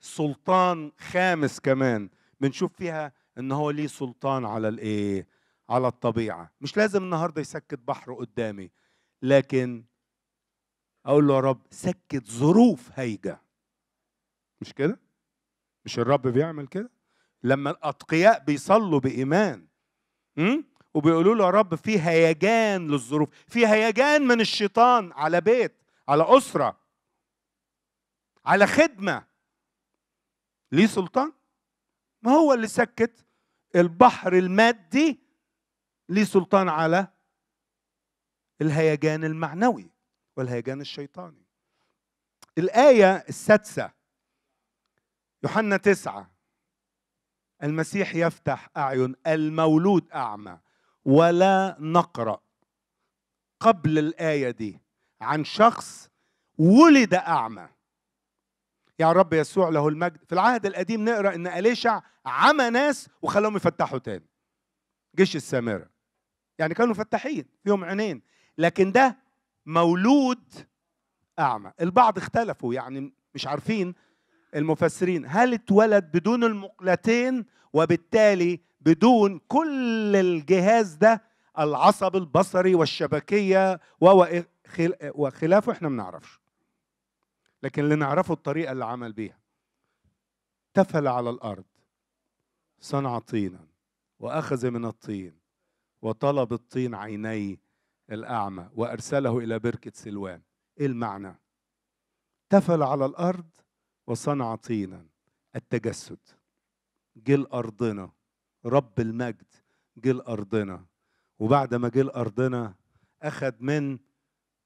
سلطان خامس كمان بنشوف فيها ان هو ليه سلطان على الايه على الطبيعه مش لازم النهارده يسكت بحر قدامي لكن اقول له يا رب سكت ظروف هيجه مش كده مش الرب بيعمل كده لما الاتقياء بيصلوا بايمان امم وبيقولوا له يا رب في هيجان للظروف في هيجان من الشيطان على بيت على اسره على خدمه ليه سلطان ما هو اللي سكت البحر المادي ليه سلطان على الهيجان المعنوي والهيجان الشيطاني الآية السادسة يوحنا تسعة المسيح يفتح أعين المولود أعمى ولا نقرأ قبل الآية دي عن شخص ولد أعمى يا رب يسوع له المجد في العهد القديم نقرا ان اليشع عمى ناس وخلاهم يفتحوا تاني جيش السامره يعني كانوا فتاحين فيهم عينين لكن ده مولود اعمى البعض اختلفوا يعني مش عارفين المفسرين هل اتولد بدون المقلتين وبالتالي بدون كل الجهاز ده العصب البصري والشبكيه وخلافه احنا ما نعرفش لكن اللي نعرفه الطريقه اللي عمل بيها تفل على الارض صنع طينا واخذ من الطين وطلب الطين عيني الاعمى وارسله الى بركه سلوان ايه المعنى تفل على الارض وصنع طينا التجسد جه لارضنا رب المجد جه لارضنا وبعد ما جه لارضنا اخذ من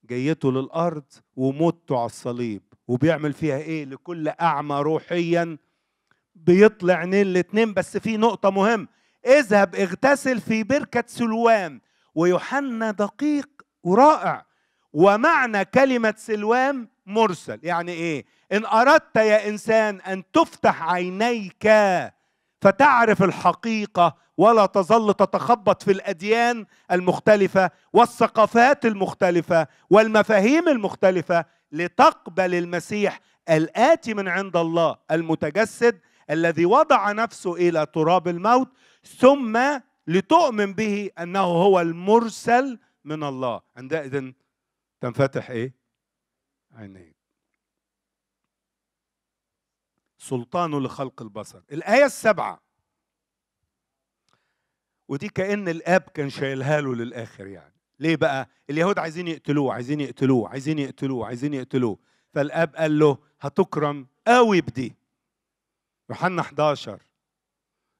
جيته للارض وموته على الصليب وبيعمل فيها ايه لكل اعمى روحيا بيطلع نيل الاتنين بس في نقطه مهم اذهب اغتسل في بركه سلوان ويوحنا دقيق ورائع ومعنى كلمه سلوان مرسل يعني ايه ان اردت يا انسان ان تفتح عينيك فتعرف الحقيقه ولا تظل تتخبط في الاديان المختلفه والثقافات المختلفه والمفاهيم المختلفه لتقبل المسيح الآتي من عند الله المتجسد الذي وضع نفسه إلى تراب الموت ثم لتؤمن به أنه هو المرسل من الله عندئذ تنفتح إيه؟ عينيك سلطانه لخلق البصر الآية السابعة ودي كأن الآب كان شايلها له للآخر يعني ليه بقى اليهود عايزين يقتلوه عايزين يقتلوه عايزين يقتلوه عايزين يقتلوه فالاب قال له هتكرم قوي بدي يوحنا 11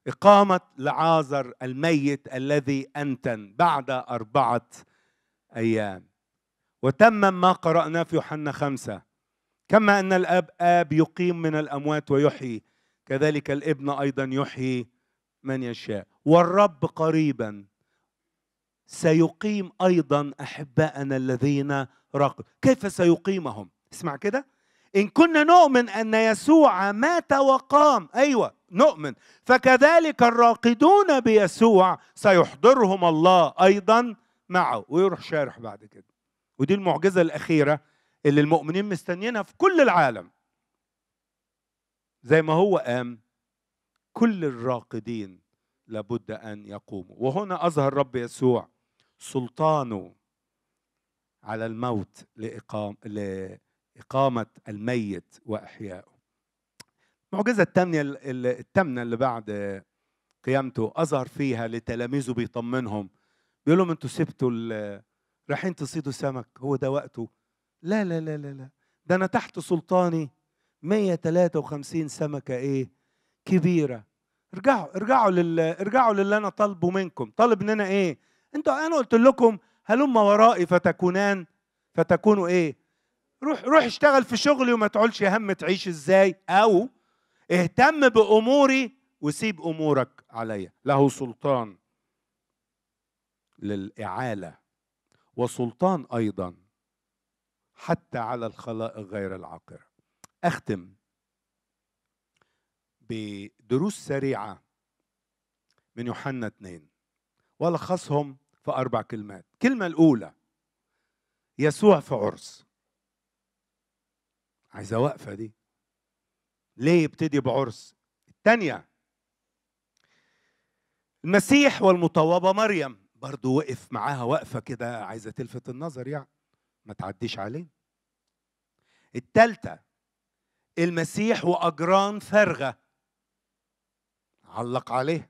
إقامة لعازر الميت الذي أنتن بعد أربعة أيام وتم ما قرأنا في يوحنا خمسة كما أن الأب آب يقيم من الأموات ويحيي كذلك الابن أيضا يحيي من يشاء والرب قريبا سيقيم أيضا احبائنا الذين راقوا كيف سيقيمهم اسمع كده إن كنا نؤمن أن يسوع مات وقام أيوة نؤمن فكذلك الراقدون بيسوع سيحضرهم الله أيضا معه ويروح شارح بعد كده ودي المعجزة الأخيرة اللي المؤمنين مستنيينها في كل العالم زي ما هو قام كل الراقدين لابد أن يقوموا وهنا أظهر رب يسوع سلطانه على الموت لإقام لإقامة الميت وإحيائه المعجزة الثانية الثامنة اللي بعد قيامته أظهر فيها لتلاميذه بيطمنهم بيقول لهم أنتوا سبتوا رايحين تصيدوا سمك هو ده وقته لا لا لا لا لا ده أنا تحت سلطاني 153 سمكة إيه كبيرة ارجعوا ارجعوا لل ارجعوا للي أنا طالبه منكم طالب مننا إيه انتوا انا قلت لكم هلم ورائي فتكونان فتكونوا ايه روح روح اشتغل في شغلي وما تقولش هم تعيش ازاي او اهتم باموري وسيب امورك عليا له سلطان للاعاله وسلطان ايضا حتى على الخلائق غير العاقره اختم بدروس سريعه من يوحنا اثنين والخصهم في أربع كلمات الكلمة الأولى يسوع في عرس عايزة وقفة دي ليه يبتدي بعرس الثانية المسيح والمطوبة مريم برضو وقف معاها وقفة كده عايزة تلفت النظر يعني ما تعديش عليه الثالثة المسيح وأجران فارغة علق عليه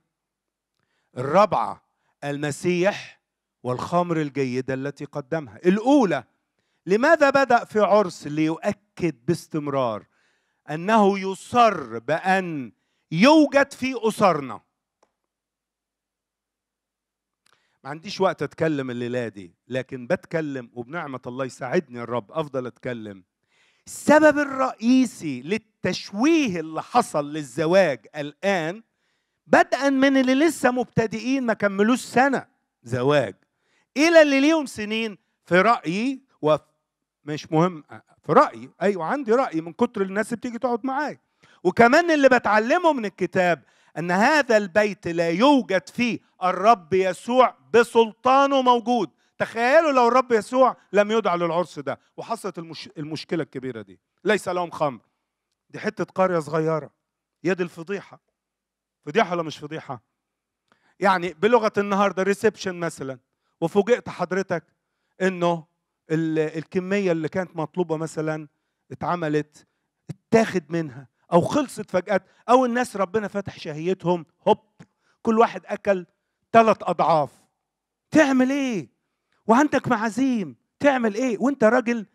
الرابعة المسيح والخمر الجيدة التي قدمها الأولى لماذا بدأ في عرس ليؤكد باستمرار أنه يصر بأن يوجد في أسرنا ما عنديش وقت أتكلم الليلة دي لكن بتكلم وبنعمة الله يساعدني الرب أفضل أتكلم السبب الرئيسي للتشويه اللي حصل للزواج الآن بدءا من اللي لسه مبتدئين ما كملوش سنة زواج الى اللي ليهم سنين في رايي ومش مهم في رايي ايوه عندي راي من كتر الناس بتيجي تقعد معايا وكمان اللي بتعلمه من الكتاب ان هذا البيت لا يوجد فيه الرب يسوع بسلطانه موجود تخيلوا لو الرب يسوع لم يدعى للعرس ده وحصلت المش... المشكله الكبيره دي ليس لهم خمر دي حته قريه صغيره يد الفضيحه فضيحه ولا مش فضيحه يعني بلغه النهارده ريسبشن مثلا وفوجئت حضرتك انه الكميه اللي كانت مطلوبه مثلا اتعملت اتاخد منها او خلصت فجاه او الناس ربنا فتح شهيتهم هوب كل واحد اكل ثلاث اضعاف تعمل ايه وعندك معازيم تعمل ايه وانت راجل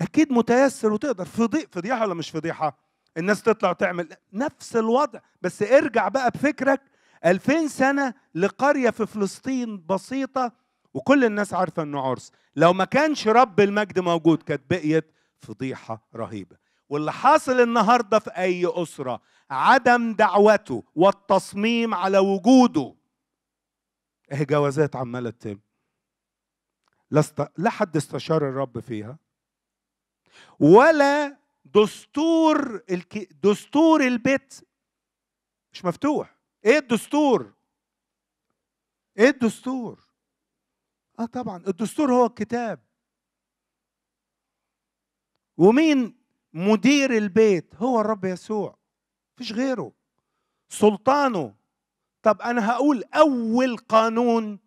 اكيد متيسر وتقدر فضيح فضيحه ولا مش فضيحه الناس تطلع تعمل نفس الوضع بس ارجع بقى بفكرك 2000 سنه لقريه في فلسطين بسيطه وكل الناس عارفه انه عرس لو ما كانش رب المجد موجود كانت بقيت فضيحه رهيبه واللي حاصل النهارده في اي اسره عدم دعوته والتصميم على وجوده ايه جوازات عماله تتم لست... لا حد استشار الرب فيها ولا دستور الك... دستور البيت مش مفتوح ايه الدستور ايه الدستور اه طبعا الدستور هو الكتاب ومين مدير البيت هو الرب يسوع مفيش غيره سلطانه طب انا هقول اول قانون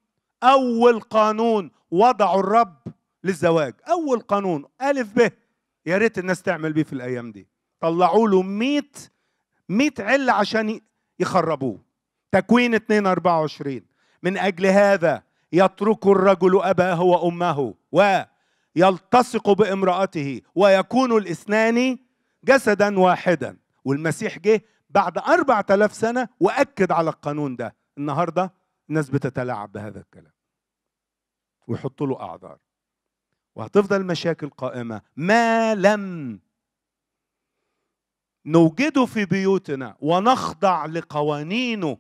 اول قانون وضعه الرب للزواج اول قانون الف ب يا ريت الناس تعمل بيه في الايام دي طلعوا له 100 100 عله عشان يخربوه تكوين 2 24 من اجل هذا يترك الرجل أباه وأمه ويلتصق بامرأته ويكون الاثنان جسدا واحدا والمسيح جه بعد أربعة آلاف سنة وأكد على القانون ده النهاردة الناس بتتلاعب بهذا الكلام ويحط له أعذار وهتفضل مشاكل قائمة ما لم نوجده في بيوتنا ونخضع لقوانينه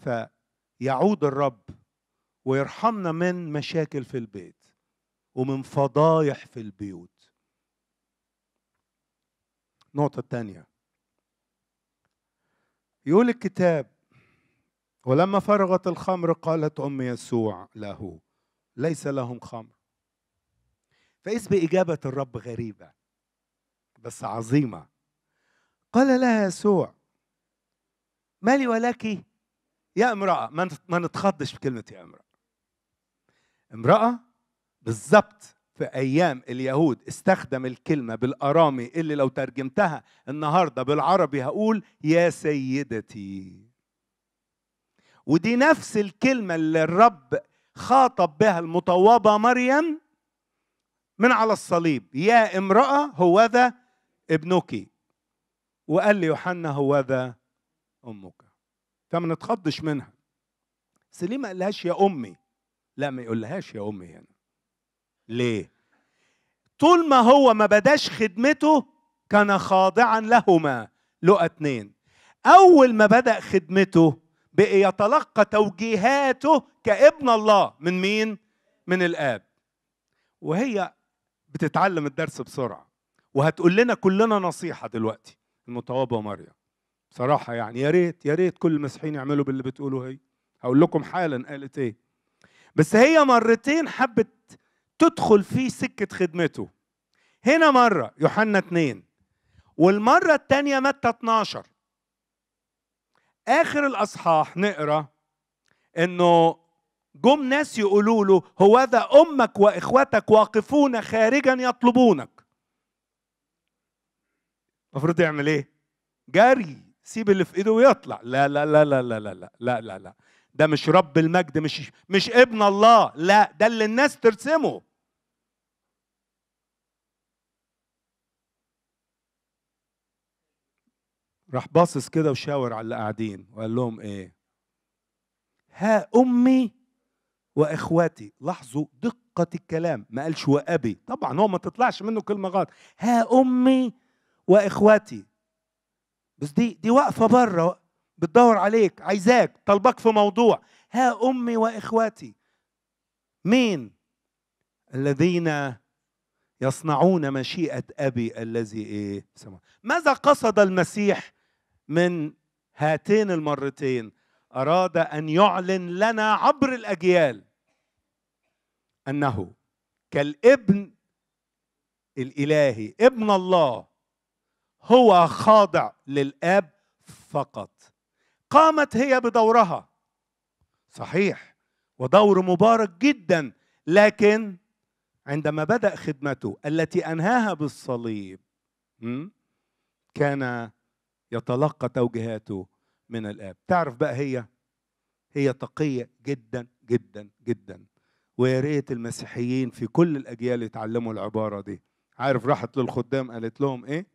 فيعود الرب ويرحمنا من مشاكل في البيت ومن فضايح في البيوت النقطة الثانية يقول الكتاب ولما فرغت الخمر قالت أم يسوع له ليس لهم خمر فإذ بإجابة الرب غريبة بس عظيمة قال لها يسوع ما لي ولك يا امرأة ما نتخضش بكلمة يا امرأة امرأة بالظبط في أيام اليهود استخدم الكلمة بالأرامي اللي لو ترجمتها النهاردة بالعربي هقول يا سيدتي ودي نفس الكلمة اللي الرب خاطب بها المطوبة مريم من على الصليب يا امرأة هوذا ابنك وقال لي يوحنا هوذا أمك فما نتخضش منها سليمة قالهاش يا أمي لا ما يقولهاش يا امي هنا ليه طول ما هو ما بداش خدمته كان خاضعا لهما لقى اتنين اول ما بدا خدمته بقي يتلقى توجيهاته كابن الله من مين من الاب وهي بتتعلم الدرس بسرعه وهتقول لنا كلنا نصيحه دلوقتي المتواضعه مريم بصراحه يعني يا ريت يا ريت كل المسيحيين يعملوا باللي بتقوله هي هقول لكم حالا قالت ايه بس هي مرتين حبت تدخل في سكة خدمته هنا مرة يوحنا اثنين والمرة الثانية متى 12 آخر الأصحاح نقرأ إنه جم ناس يقولوا له هوذا أمك وإخوتك واقفون خارجا يطلبونك المفروض يعمل إيه؟ جري سيب اللي في إيده ويطلع لا لا لا لا لا لا لا لا, لا. ده مش رب المجد مش مش ابن الله لا ده اللي الناس ترسمه راح باصص كده وشاور على اللي قاعدين وقال لهم ايه ها امي واخواتي لاحظوا دقه الكلام ما قالش وابي طبعا هو ما تطلعش منه كلمه غلط ها امي واخواتي بس دي دي واقفه بره بتدور عليك عايزاك طلبك في موضوع ها امي واخواتي مين الذين يصنعون مشيئه ابي الذي ايه سمع. ماذا قصد المسيح من هاتين المرتين اراد ان يعلن لنا عبر الاجيال انه كالابن الالهي ابن الله هو خاضع للاب فقط قامت هي بدورها صحيح ودور مبارك جدا لكن عندما بدأ خدمته التي أنهاها بالصليب كان يتلقى توجيهاته من الآب تعرف بقى هي هي تقية جدا جدا جدا ويا ريت المسيحيين في كل الأجيال يتعلموا العبارة دي عارف راحت للخدام قالت لهم إيه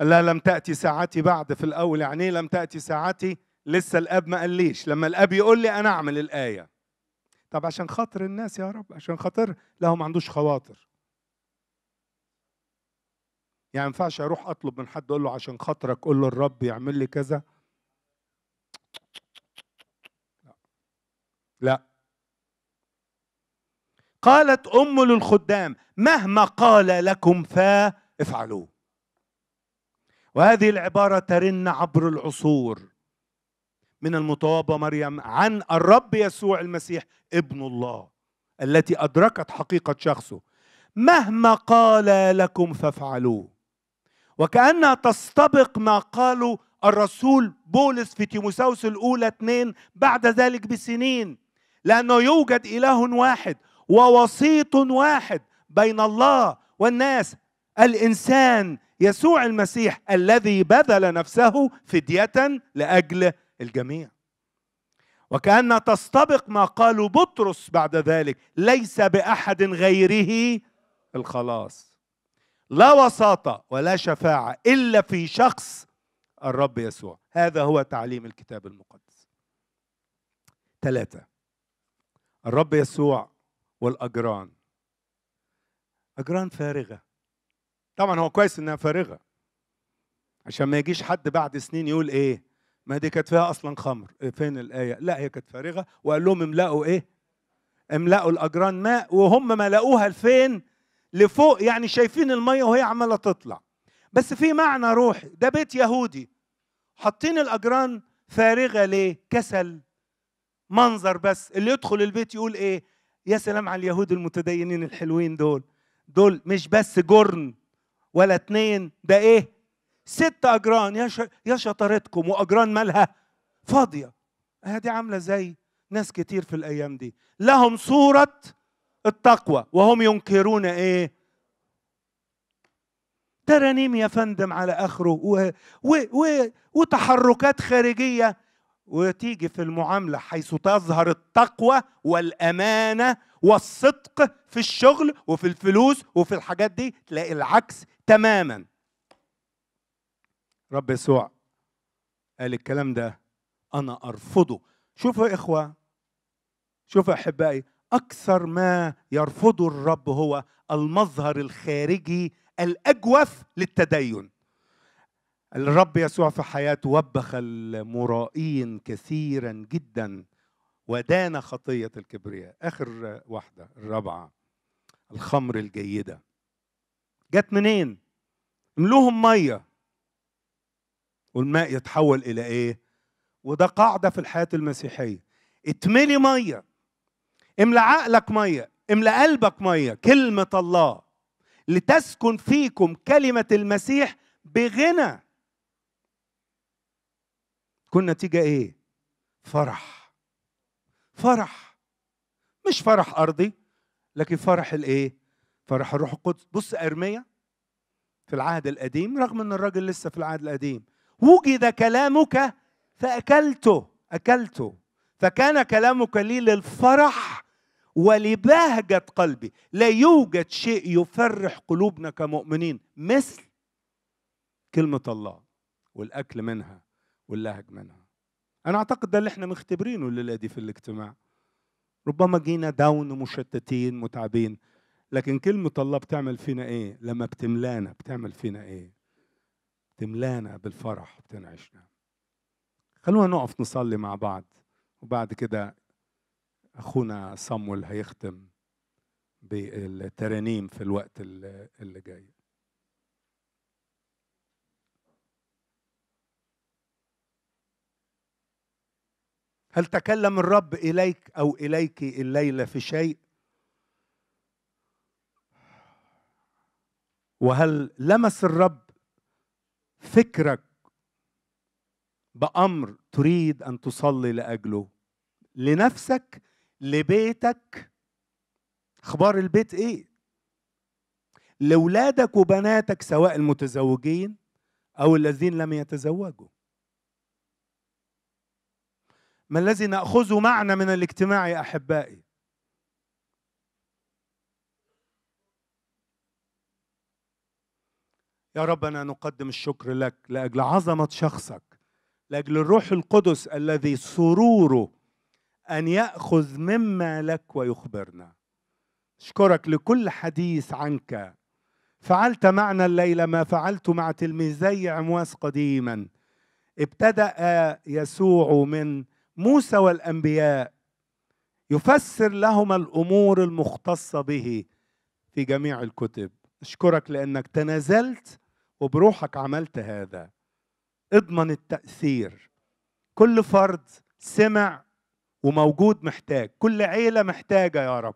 لا لم تأتي ساعتي بعد في الأول يعني إيه لم تأتي ساعتي لسه الأب ما قاليش لما الأب يقول لي أنا أعمل الآية طب عشان خاطر الناس يا رب عشان خاطر لا هو ما عندوش خواطر يعني ما ينفعش أروح أطلب من حد أقول له عشان خاطرك قول له الرب يعمل لي كذا لا قالت أم للخدام مهما قال لكم فافعلوه وهذه العبارة ترن عبر العصور من المطوبة مريم عن الرب يسوع المسيح ابن الله التي أدركت حقيقة شخصه مهما قال لكم فافعلوه وكأنها تستبق ما قاله الرسول بولس في تيموساوس الأولى اثنين بعد ذلك بسنين لأنه يوجد إله واحد ووسيط واحد بين الله والناس الإنسان يسوع المسيح الذي بذل نفسه فدية لأجل الجميع وكأن تستبق ما قاله بطرس بعد ذلك ليس بأحد غيره الخلاص لا وساطة ولا شفاعة إلا في شخص الرب يسوع هذا هو تعليم الكتاب المقدس ثلاثة الرب يسوع والأجران أجران فارغة طبعا هو كويس انها فارغه عشان ما يجيش حد بعد سنين يقول ايه ما دي كانت فيها اصلا خمر فين الايه لا هي كانت فارغه وقال لهم املأوا ايه املأوا الاجران ماء وهم ما لقوها لفين لفوق يعني شايفين الميه وهي عماله تطلع بس في معنى روحي ده بيت يهودي حاطين الاجران فارغه ليه كسل منظر بس اللي يدخل البيت يقول ايه يا سلام على اليهود المتدينين الحلوين دول دول مش بس جرن ولا اتنين ده ايه ست اجران يا شطارتكم واجران مالها فاضيه دي عامله زي ناس كتير في الايام دي لهم صوره التقوى وهم ينكرون ايه ترانيم يا فندم على اخره و... و... و... وتحركات خارجيه وتيجي في المعامله حيث تظهر التقوى والامانه والصدق في الشغل وفي الفلوس وفي الحاجات دي تلاقي العكس تماما رب يسوع قال الكلام ده انا ارفضه شوفوا يا اخوه شوفوا احبائي اكثر ما يرفضه الرب هو المظهر الخارجي الاجوف للتدين الرب يسوع في حياته وبخ المرائين كثيرا جدا ودان خطيه الكبرياء اخر واحده الرابعه الخمر الجيده جت منين املوهم ميه والماء يتحول الى ايه وده قاعده في الحياه المسيحيه اتملي ميه املى عقلك ميه املى قلبك ميه كلمه الله لتسكن فيكم كلمه المسيح بغنى تكون نتيجه ايه فرح فرح مش فرح ارضي لكن فرح الايه فرح الروح القدس بص ارميا في العهد القديم رغم ان الراجل لسه في العهد القديم وجد كلامك فاكلته اكلته فكان كلامك لي للفرح ولبهجة قلبي لا يوجد شيء يفرح قلوبنا كمؤمنين مثل كلمة الله والأكل منها واللهج منها أنا أعتقد ده اللي احنا مختبرينه الليلة دي في الاجتماع ربما جينا داون مشتتين متعبين لكن كلمة الله بتعمل فينا إيه؟ لما بتملانا بتعمل فينا إيه؟ بتملانا بالفرح بتنعشنا. خلونا نقف نصلي مع بعض وبعد كده أخونا صمويل هيختم بالترانيم في الوقت اللي جاي. هل تكلم الرب إليك أو إليك الليلة في شيء وهل لمس الرب فكرك بأمر تريد أن تصلي لأجله لنفسك لبيتك أخبار البيت إيه؟ لاولادك وبناتك سواء المتزوجين أو الذين لم يتزوجوا ما الذي نأخذه معنا من الاجتماع يا أحبائي يا رب أنا نقدم الشكر لك لأجل عظمة شخصك لأجل الروح القدس الذي سروره أن يأخذ مما لك ويخبرنا أشكرك لكل حديث عنك فعلت معنا الليلة ما فعلت مع تلميذي عمواس قديما ابتدأ يسوع من موسى والأنبياء يفسر لهما الأمور المختصة به في جميع الكتب أشكرك لأنك تنازلت وبروحك عملت هذا اضمن التأثير كل فرد سمع وموجود محتاج كل عيلة محتاجة يا رب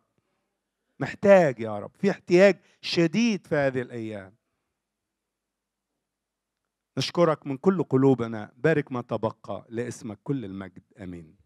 محتاج يا رب في احتياج شديد في هذه الأيام نشكرك من كل قلوبنا بارك ما تبقى لاسمك كل المجد امين